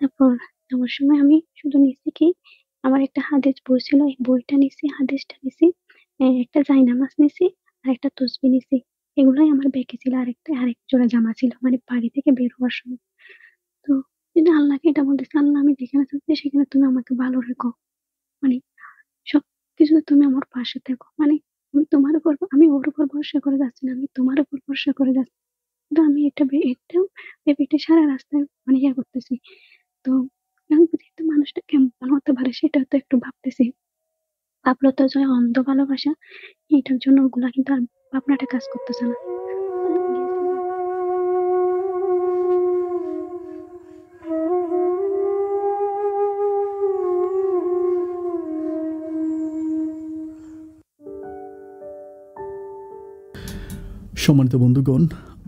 তারপর নামার সময় আমি শুধু নিচে কি আমার একটা হাদিস বই ছিল বইটা নিছি হাদিসটা নিছি একটা জাইনামাজ নিছি আর একটা তসবি নিছি এগুলোই আমার ব্যাগে ছিল আরেকটা আরেক জোড়া জামা ছিল মানে বাড়ি থেকে বের হওয়ার সময় তো কিন্তু আল্লাহকে এটা বলতেছে আল্লাহ আমি যেখানে থাকছি সেখানে তুমি আমাকে ভালো রেখো মানে সব কিছু তুমি আমার পাশে থাকো মানে আমি তোমার উপর আমি ওর উপর ভরসা করে যাচ্ছি না আমি তোমার উপর ভরসা করে যাচ্ছি কিন্তু আমি এটা এটা সারা রাস্তায় মানে ইয়ে করতেছি তো বিরক্ত মানুষটা কেমন হতে পারে সেটা তো একটু ভাবতেছি আপনার তো যে অন্ধ ভালোবাসা এটার জন্য ওগুলা কিন্তু আর ভাবনাটা কাজ করতেছে না সম্মানিত বন্ধুগণ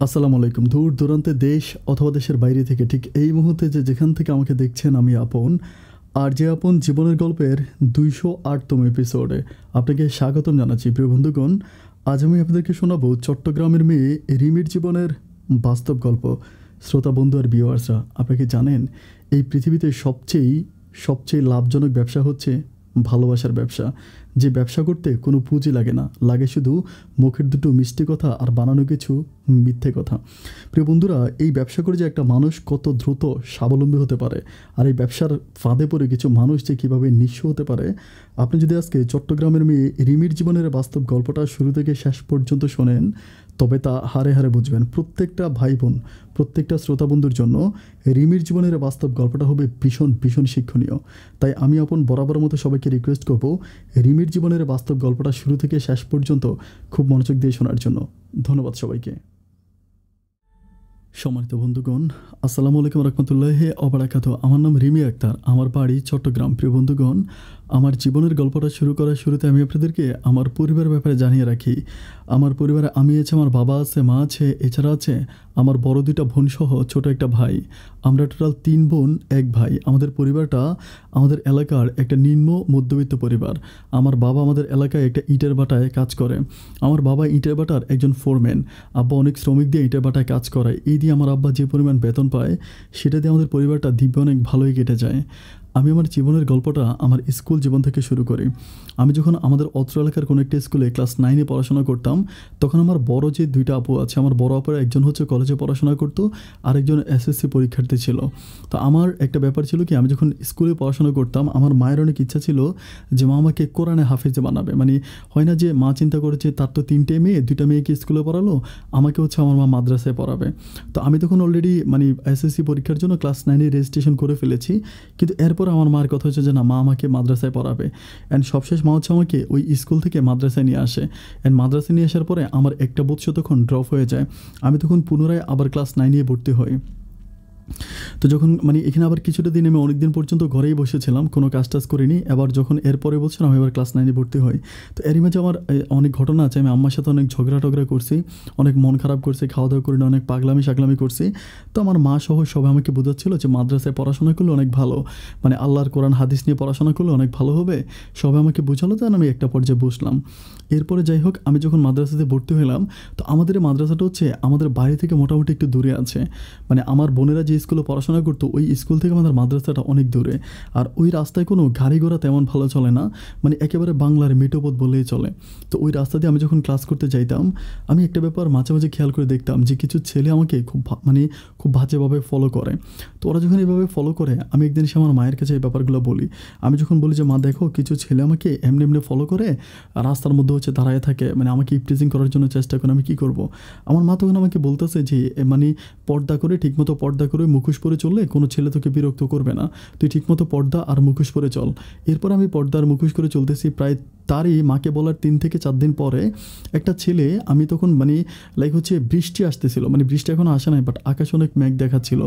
আসসালামু আলাইকুম দূর দূরান্তে দেশ অথবা দেশের বাইরে থেকে ঠিক এই মুহূর্তে যে যেখান থেকে আমাকে দেখছেন আমি আপন আর যে আপন জীবনের গল্পের দুইশো আটতম এপিসোডে আপনাকে স্বাগতম জানাচ্ছি প্রিয় বন্ধুগণ আজ আমি আপনাদেরকে শোনাবো চট্টগ্রামের মেয়ে রিমির জীবনের বাস্তব গল্প শ্রোতা বন্ধু আর বিওয়ার্সরা আপনাকে জানেন এই পৃথিবীতে সবচেয়েই সবচেয়ে লাভজনক ব্যবসা হচ্ছে ভালোবাসার ব্যবসা যে ব্যবসা করতে কোনো পুঁজি লাগে না লাগে শুধু মুখের দুটো মিষ্টি কথা আর বানানো কিছু মিথ্যে কথা প্রিয় বন্ধুরা এই ব্যবসা করে যে একটা মানুষ কত দ্রুত স্বাবলম্বী হতে পারে আর এই ব্যবসার ফাঁদে পড়ে কিছু মানুষ যে কীভাবে নিঃস্ব হতে পারে আপনি যদি আজকে চট্টগ্রামের মেয়ে রিমির জীবনের বাস্তব গল্পটা শুরু থেকে শেষ পর্যন্ত শোনেন তবে তা হারে হারে বুঝবেন প্রত্যেকটা ভাই বোন প্রত্যেকটা শ্রোতা বন্ধুর জন্য রিমির জীবনের বাস্তব গল্পটা হবে ভীষণ ভীষণ শিক্ষণীয় তাই আমি আপন বরাবর মতো সবাইকে রিকোয়েস্ট করব রিমির জীবনের বাস্তব গল্পটা শুরু থেকে শেষ পর্যন্ত খুব মনোযোগ দিয়ে শোনার জন্য ধন্যবাদ সবাইকে সম্মানিত বন্ধুগণ আসসালামু আলাইকুম রহমতুল্লাহ অবরাকাত আমার নাম রিমি আক্তার আমার বাড়ি চট্টগ্রাম প্রিয় বন্ধুগণ আমার জীবনের গল্পটা শুরু করার শুরুতে আমি আপনাদেরকে আমার পরিবার ব্যাপারে জানিয়ে রাখি আমার পরিবারে আমি আছে আমার বাবা আছে মা আছে এছাড়া আছে আমার বড় দুইটা বোন সহ ছোট একটা ভাই আমরা টোটাল তিন বোন এক ভাই আমাদের পরিবারটা আমাদের এলাকার একটা নিম্ন মধ্যবিত্ত পরিবার আমার বাবা আমাদের এলাকায় একটা ইটের বাটায় কাজ করে আমার বাবা ইটের বাটার একজন ফোরম্যান আব্বা অনেক শ্রমিক দিয়ে ইটের বাটায় কাজ করায় এই দিয়ে আমার আব্বা যে পরিমাণ বেতন পায় সেটা দিয়ে আমাদের পরিবারটা দিব্য অনেক ভালোই কেটে যায় আমি আমার জীবনের গল্পটা আমার স্কুল জীবন থেকে শুরু করি আমি যখন আমাদের অত্র এলাকার কোনো একটি স্কুলে ক্লাস নাইনে পড়াশোনা করতাম তখন আমার বড় যে দুইটা আপু আছে আমার বড় আপুর একজন হচ্ছে কলেজে পড়াশোনা করতো আরেকজন এসএসসি পরীক্ষার্থী ছিল তো আমার একটা ব্যাপার ছিল কি আমি যখন স্কুলে পড়াশোনা করতাম আমার মায়ের অনেক ইচ্ছা ছিল যে মা আমাকে কোরআনে হাফেজে বানাবে মানে হয় না যে মা চিন্তা করেছে তার তো তিনটে মেয়ে দুইটা মেয়েকে স্কুলে পড়ালো আমাকে হচ্ছে আমার মা মাদ্রাসায় পড়াবে তো আমি তখন অলরেডি মানে এসএসসি পরীক্ষার জন্য ক্লাস নাইনে রেজিস্ট্রেশন করে ফেলেছি কিন্তু এরপর তারপর আমার মার কথা হচ্ছে যে না মা আমাকে মাদ্রাসায় পড়াবে অ্যান্ড সবশেষ মা হচ্ছে আমাকে ওই স্কুল থেকে মাদ্রাসায় নিয়ে আসে অ্যান্ড মাদ্রাসায় নিয়ে আসার পরে আমার একটা বৎস তখন ড্রপ হয়ে যায় আমি তখন পুনরায় আবার ক্লাস নাইনে ভর্তি হই তো যখন মানে এখানে আবার কিছুটা দিন আমি অনেক দিন পর্যন্ত ঘরেই বসেছিলাম কোনো কাজ টাজ করিনি এবার যখন এরপরে বলছিলাম আমি এবার ক্লাস নাইনে ভর্তি হই তো এরই মাঝে আমার অনেক ঘটনা আছে আমি আম্মার সাথে অনেক ঝগড়া টগড়া করছি অনেক মন খারাপ করছি খাওয়া দাওয়া করিনি অনেক পাগলামি সাগলামি করছি তো আমার মা সহ সবাই আমাকে বোঝাচ্ছিল যে মাদ্রাসায় পড়াশোনা করলে অনেক ভালো মানে আল্লাহর কোরআন হাদিস নিয়ে পড়াশোনা করলে অনেক ভালো হবে সবাই আমাকে বোঝালো তো আমি একটা পর্যায়ে বসলাম এরপরে যাই হোক আমি যখন মাদ্রাসাতে ভর্তি হলাম তো আমাদের মাদ্রাসাটা হচ্ছে আমাদের বাড়ি থেকে মোটামুটি একটু দূরে আছে মানে আমার বোনেরা যে স্কুলে পড়াশোনা করতো ওই স্কুল থেকে আমাদের মাদ্রাসাটা অনেক দূরে আর ওই রাস্তায় কোনো গাড়ি ঘোড়া তেমন ভালো চলে না মানে একেবারে বাংলার মেটোপথ বলেই চলে তো ওই রাস্তা দিয়ে আমি যখন ক্লাস করতে যাইতাম আমি একটা ব্যাপার মাঝে মাঝে খেয়াল করে দেখতাম যে কিছু ছেলে আমাকে খুব মানে খুব বাজেভাবে ফলো করে তো ওরা যখন এইভাবে ফলো করে আমি একদিন সে আমার মায়ের কাছে এই ব্যাপারগুলো বলি আমি যখন বলি যে মা দেখো কিছু ছেলে আমাকে এমনি এমনি ফলো করে রাস্তার মধ্যে হচ্ছে দাঁড়ায় থাকে মানে আমাকে ইপ্রেজিং করার জন্য চেষ্টা করে আমি কী করবো আমার মা তখন আমাকে বলতেছে যে মানে পর্দা করে ঠিকমতো পর্দা করে মুখোশ পরে চললে কোনো ছেলে তোকে বিরক্ত করবে না তুই ঠিকমতো পর্দা আর মুখোশ পরে চল এরপর আমি পর্দা আর মুখোশ করে চলতেছি প্রায় তারই মাকে বলার তিন থেকে চার দিন পরে একটা ছেলে আমি তখন মানে লাইক হচ্ছে বৃষ্টি আসতেছিল মানে বৃষ্টি এখন আসে নাই বাট আকাশ অনেক মেঘ দেখাচ্ছিল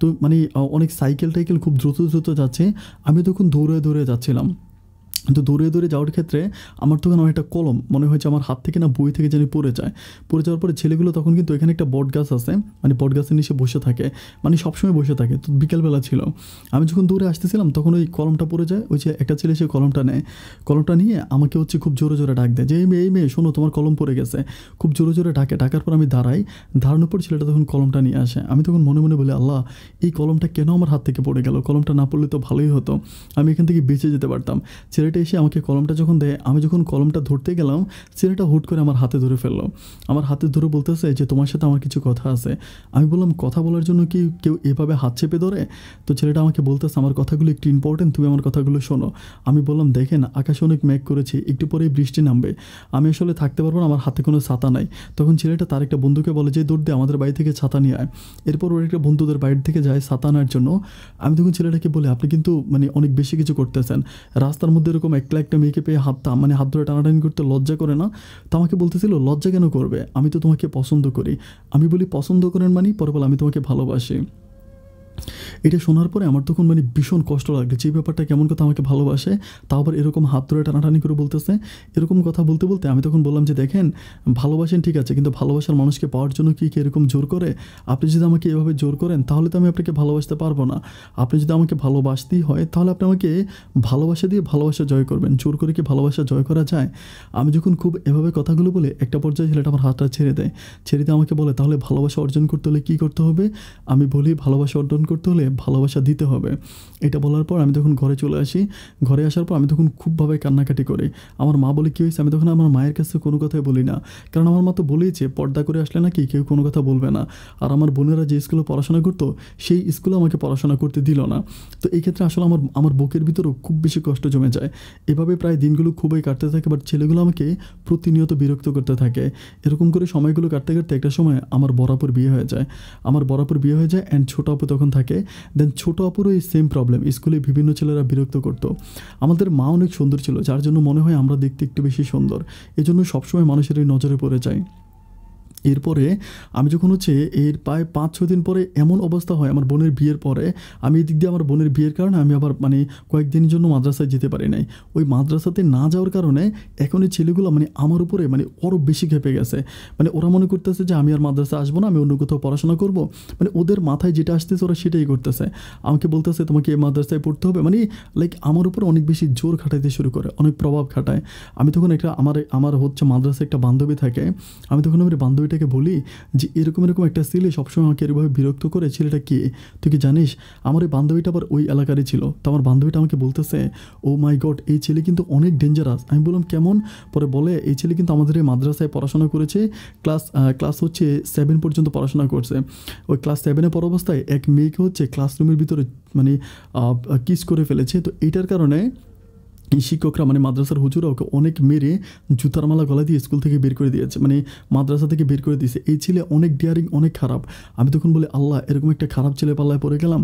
তো মানে অনেক সাইকেল টাইকেল খুব দ্রুত দ্রুত যাচ্ছে আমি তখন দৌড়ে দৌড়ে যাচ্ছিলাম তো দূরে দূরে যাওয়ার ক্ষেত্রে আমার তো কেন একটা কলম মনে হয়েছে আমার হাত থেকে না বই থেকে যেন পড়ে যায় পড়ে যাওয়ার পরে ছেলেগুলো তখন কিন্তু এখানে একটা বট গাছ আছে মানে বট গাছের নিচে বসে থাকে মানে সবসময় বসে থাকে তো বিকেলবেলা ছিল আমি যখন দূরে আসতেছিলাম তখন ওই কলমটা পড়ে যায় ওই যে একটা ছেলে সে কলমটা নেয় কলমটা নিয়ে আমাকে হচ্ছে খুব জোরে জোরে ডাক দেয় যে এই মেয়ে এই মেয়ে শোনো তোমার কলম পড়ে গেছে খুব জোরে জোরে ডাকে ডাকার পর আমি দাঁড়াই দাঁড়ানোর পর ছেলেটা তখন কলমটা নিয়ে আসে আমি তখন মনে মনে বলি আল্লাহ এই কলমটা কেন আমার হাত থেকে পড়ে গেল কলমটা না পড়লে তো ভালোই হতো আমি এখান থেকে বেঁচে যেতে পারতাম ছেলেটা ছেলেটা এসে আমাকে কলমটা যখন দেয় আমি যখন কলমটা ধরতে গেলাম ছেলেটা হুট করে আমার হাতে ধরে ফেললো আমার হাতে ধরে বলতেছে যে তোমার সাথে আমার কিছু কথা আছে আমি বললাম কথা বলার জন্য কি কেউ এভাবে হাত চেপে ধরে তো ছেলেটা আমাকে বলতেছে আমার কথাগুলো একটু ইম্পর্টেন্ট তুমি আমার কথাগুলো শোনো আমি বললাম দেখেন আকাশে অনেক ম্যাক করেছি একটু পরেই বৃষ্টি নামবে আমি আসলে থাকতে পারবো না আমার হাতে কোনো ছাতা নাই তখন ছেলেটা তার একটা বন্ধুকে বলে যে দৌড় দিয়ে আমাদের বাড়ি থেকে ছাতা নিয়ে আয় এরপর ওর একটা বন্ধুদের বাইরে থেকে যায় ছাতা আনার জন্য আমি তখন ছেলেটাকে বলি আপনি কিন্তু মানে অনেক বেশি কিছু করতেছেন রাস্তার মধ্যে এরকম একলা একটা মেয়েকে পেয়ে হাত মানে হাত ধরে টানাটানি করতে লজ্জা করে না তো আমাকে বলতেছিল লজ্জা কেন করবে আমি তো তোমাকে পছন্দ করি আমি বলি পছন্দ করেন মানে পরে বলে আমি তোমাকে ভালোবাসি এটা শোনার পরে আমার তখন মানে ভীষণ কষ্ট লাগে যে ব্যাপারটা কেমন কথা আমাকে ভালোবাসে তাও আবার এরকম হাত ধরে টানাটানি করে বলতেছে এরকম কথা বলতে বলতে আমি তখন বললাম যে দেখেন ভালোবাসেন ঠিক আছে কিন্তু ভালোবাসার মানুষকে পাওয়ার জন্য কি এরকম জোর করে আপনি যদি আমাকে এভাবে জোর করেন তাহলে তো আমি আপনাকে ভালোবাসতে পারবো না আপনি যদি আমাকে ভালোবাসতেই হয় তাহলে আপনি আমাকে ভালোবাসা দিয়ে ভালোবাসা জয় করবেন জোর করে কি ভালোবাসা জয় করা যায় আমি যখন খুব এভাবে কথাগুলো বলে একটা পর্যায়ে ছেলেটা আমার হাতটা ছেড়ে দেয় ছেড়ে দিয়ে আমাকে বলে তাহলে ভালোবাসা অর্জন করতে হলে কী করতে হবে আমি বলি ভালোবাসা অর্জন করতে হলে ভালোবাসা দিতে হবে এটা বলার পর আমি তখন ঘরে চলে আসি ঘরে আসার পর আমি তখন খুবভাবে কান্নাকাটি করি আমার মা বলে কী হয়েছে আমি তখন আমার মায়ের কাছে কোনো কথাই বলি না কারণ আমার মা তো বলেইছে পর্দা করে আসলে নাকি কেউ কোনো কথা বলবে না আর আমার বোনেরা যে স্কুলে পড়াশোনা করতো সেই স্কুলে আমাকে পড়াশোনা করতে দিল না তো এই ক্ষেত্রে আসলে আমার আমার বুকের ভিতরেও খুব বেশি কষ্ট জমে যায় এভাবে প্রায় দিনগুলো খুবই কাটতে থাকে বাট ছেলেগুলো আমাকে প্রতিনিয়ত বিরক্ত করতে থাকে এরকম করে সময়গুলো কাটতে কাটতে একটা সময় আমার বরাবর বিয়ে হয়ে যায় আমার বরাবর বিয়ে হয়ে যায় অ্যান্ড ছোট আপু তখন থাকে দেন ছোটো অপরও এই সেম প্রবলেম স্কুলে বিভিন্ন ছেলেরা বিরক্ত করত আমাদের মা অনেক সুন্দর ছিল যার জন্য মনে হয় আমরা দেখতে একটু বেশি সুন্দর এজন্য সবসময় মানুষের এই নজরে পড়ে যায় এরপরে আমি যখন হচ্ছে এর প্রায় পাঁচ ছ দিন পরে এমন অবস্থা হয় আমার বোনের বিয়ের পরে আমি এদিক দিয়ে আমার বোনের বিয়ের কারণে আমি আবার মানে কয়েকদিনের জন্য মাদ্রাসায় যেতে পারি নাই ওই মাদ্রাসাতে না যাওয়ার কারণে এখন এই ছেলেগুলো মানে আমার উপরে মানে আরও বেশি খেপে গেছে মানে ওরা মনে করতেছে যে আমি আর মাদ্রাসা আসবো না আমি অন্য কোথাও পড়াশোনা করবো মানে ওদের মাথায় যেটা আসতেছে ওরা সেটাই করতেছে আমাকে বলতেছে তোমাকে এই মাদ্রাসায় পড়তে হবে মানে লাইক আমার উপর অনেক বেশি জোর খাটাইতে শুরু করে অনেক প্রভাব খাটায় আমি তখন একটা আমার আমার হচ্ছে মাদ্রাসা একটা বান্ধবী থাকে আমি তখন আমার বান্ধবী ছেলেটাকে বলি যে এরকম এরকম একটা ছেলে সবসময় আমাকে এরভাবে বিরক্ত করে ছেলেটা কে তুই কি জানিস আমার এই বান্ধবীটা আবার ওই এলাকারই ছিল তো আমার বান্ধবীটা আমাকে বলতেছে ও মাই গড এই ছেলে কিন্তু অনেক ডেঞ্জারাস আমি বললাম কেমন পরে বলে এই ছেলে কিন্তু আমাদের এই মাদ্রাসায় পড়াশোনা করেছে ক্লাস ক্লাস হচ্ছে সেভেন পর্যন্ত পড়াশোনা করছে ওই ক্লাস সেভেনে পর অবস্থায় এক মেয়েকে হচ্ছে ক্লাসরুমের ভিতরে মানে কিস করে ফেলেছে তো এইটার কারণে শিক্ষকরা মানে মাদ্রাসার হুজুরা ওকে অনেক মেরে জুতার মালা গলা দিয়ে স্কুল থেকে বের করে দিয়েছে মানে মাদ্রাসা থেকে বের করে দিয়েছে এই ছেলে অনেক ডিয়ারিং অনেক খারাপ আমি তখন বলি আল্লাহ এরকম একটা খারাপ ছেলে পাল্লায় পড়ে গেলাম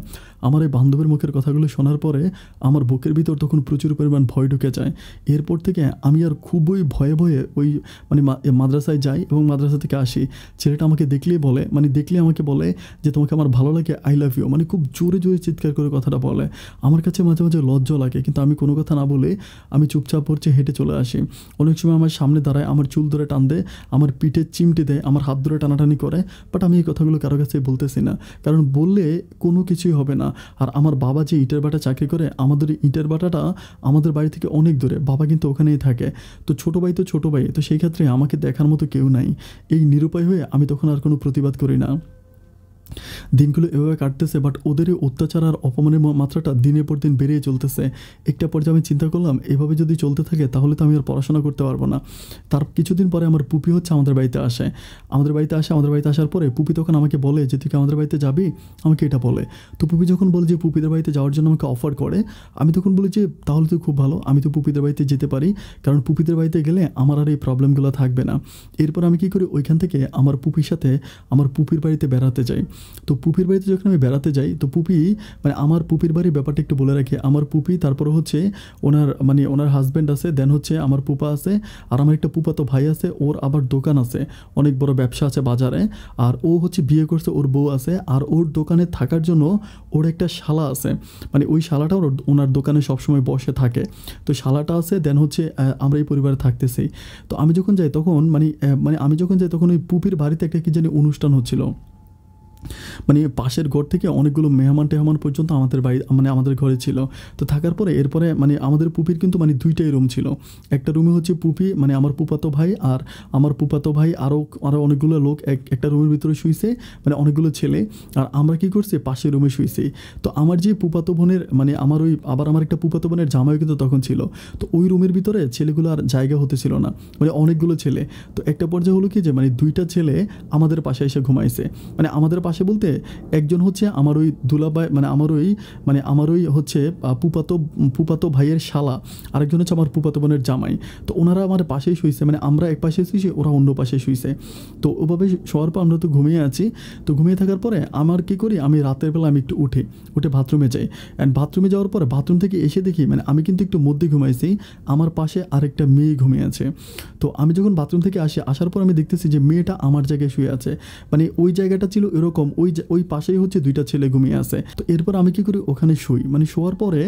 আমার এই বান্ধবের মুখের কথাগুলো শোনার পরে আমার বুকের ভিতর তখন প্রচুর পরিমাণ ভয় ঢুকে যায় এরপর থেকে আমি আর খুবই ভয়ে ভয়ে ওই মানে মাদ্রাসায় যাই এবং মাদ্রাসা থেকে আসি ছেলেটা আমাকে দেখলেই বলে মানে দেখলে আমাকে বলে যে তোমাকে আমার ভালো লাগে আই লাভ ইউ মানে খুব জোরে জোরে চিৎকার করে কথাটা বলে আমার কাছে মাঝে মাঝে লজ্জা লাগে কিন্তু আমি কোনো কথা না বলে আমি চুপচাপ হচ্ছে হেঁটে চলে আসি অনেক সময় আমার সামনে দাঁড়ায় আমার চুল ধরে টান দেয় আমার পিঠে চিমটে দেয় আমার হাত ধরে টানাটানি করে বাট আমি এই কথাগুলো কারো কাছে বলতেছি না কারণ বললে কোনো কিছুই হবে না আর আমার বাবা যে ইটের বাটা চাকরি করে আমাদের ইটের বাটাটা আমাদের বাড়ি থেকে অনেক দূরে বাবা কিন্তু ওখানেই থাকে তো ছোটো ভাই তো ছোটো ভাই তো সেই ক্ষেত্রে আমাকে দেখার মতো কেউ নাই এই নিরুপায় হয়ে আমি তখন আর কোনো প্রতিবাদ করি না দিনগুলো এভাবে কাটতেছে বাট ওদের অত্যাচার আর অপমানের মাত্রাটা দিনের পর দিন বেড়ে চলতেছে একটা পর্যায়ে আমি চিন্তা করলাম এভাবে যদি চলতে থাকে তাহলে তো আমি আর পড়াশোনা করতে পারবো না তার কিছুদিন পরে আমার পুপি হচ্ছে আমাদের বাড়িতে আসে আমাদের বাড়িতে আসে আমাদের বাড়িতে আসার পরে পুপি তখন আমাকে বলে যে তুই কি আমাদের বাড়িতে যাবি আমাকে এটা বলে তো পুপি যখন বলে যে পুপিদের বাড়িতে যাওয়ার জন্য আমাকে অফার করে আমি তখন বলি যে তাহলে তো খুব ভালো আমি তো পুপিদের বাড়িতে যেতে পারি কারণ পুপিদের বাড়িতে গেলে আমার আর এই প্রবলেমগুলো থাকবে না এরপর আমি কি করি ওইখান থেকে আমার পুপির সাথে আমার পুপির বাড়িতে বেড়াতে যাই তো পুপির বাড়িতে যখন আমি বেড়াতে যাই তো পুপি মানে আমার পুপির বাড়ির ব্যাপারটা একটু বলে রাখি আমার পুপি তারপর হচ্ছে ওনার মানে ওনার হাজব্যান্ড আছে দেন হচ্ছে আমার পুপা আছে আর আমার একটা পুপা তো ভাই আছে ওর আবার দোকান আছে অনেক বড় ব্যবসা আছে বাজারে আর ও হচ্ছে বিয়ে করছে ওর বউ আছে আর ওর দোকানে থাকার জন্য ওর একটা শালা আছে মানে ওই শালাটা ওনার দোকানে সবসময় বসে থাকে তো শালাটা আছে দেন হচ্ছে আমরা এই পরিবারে থাকতেছি তো আমি যখন যাই তখন মানে মানে আমি যখন যাই তখন ওই পুপির বাড়িতে একটা কি জানি অনুষ্ঠান হচ্ছিলো মানে পাশের ঘর থেকে অনেকগুলো মেহমান টেহমান পর্যন্ত আমাদের বাড়ি মানে আমাদের ঘরে ছিল তো থাকার পরে এরপরে মানে আমাদের পুপির কিন্তু মানে দুইটাই রুম ছিল একটা রুমে হচ্ছে পুপি মানে আমার পুপাতো ভাই আর আমার পুপাতো ভাই আরও আরও অনেকগুলো লোক এক একটা রুমের ভিতরে শুইছে মানে অনেকগুলো ছেলে আর আমরা কি করছি পাশের রুমে শুইছে তো আমার যে পুপাতো বোনের মানে আমার ওই আবার আমার একটা পুপাতো বোনের জামাইও কিন্তু তখন ছিল তো ওই রুমের ভিতরে ছেলেগুলো আর জায়গা হতে ছিল না মানে অনেকগুলো ছেলে তো একটা পর্যায়ে হলো কি যে মানে দুইটা ছেলে আমাদের পাশে এসে ঘুমাইছে মানে আমাদের পাশে আসে বলতে একজন হচ্ছে আমার ওই দুলাবাই মানে আমার ওই মানে আমার ওই হচ্ছে পুপাতো পুপাতো ভাইয়ের শালা আরেকজন হচ্ছে আমার পুপাতো বোনের জামাই তো ওনারা আমার পাশেই শুয়েছে মানে আমরা এক পাশে শুয়েছি ওরা অন্য পাশে শুয়েছে তো ওভাবে শোয়ার পর আমরা তো ঘুমিয়ে আছি তো ঘুমিয়ে থাকার পরে আমার কি করি আমি রাতের বেলা আমি একটু উঠি উঠে বাথরুমে যাই অ্যান্ড বাথরুমে যাওয়ার পরে বাথরুম থেকে এসে দেখি মানে আমি কিন্তু একটু মধ্যে ঘুমাইছি আমার পাশে আরেকটা মেয়ে ঘুমিয়ে আছে তো আমি যখন বাথরুম থেকে আসি আসার পর আমি দেখতেছি যে মেয়েটা আমার জায়গায় শুয়ে আছে মানে ওই জায়গাটা ছিল এরকম এরকম ওই ওই পাশেই হচ্ছে দুইটা ছেলে ঘুমিয়ে আছে তো এরপর আমি কি করি ওখানে শুই মানে শোয়ার পরে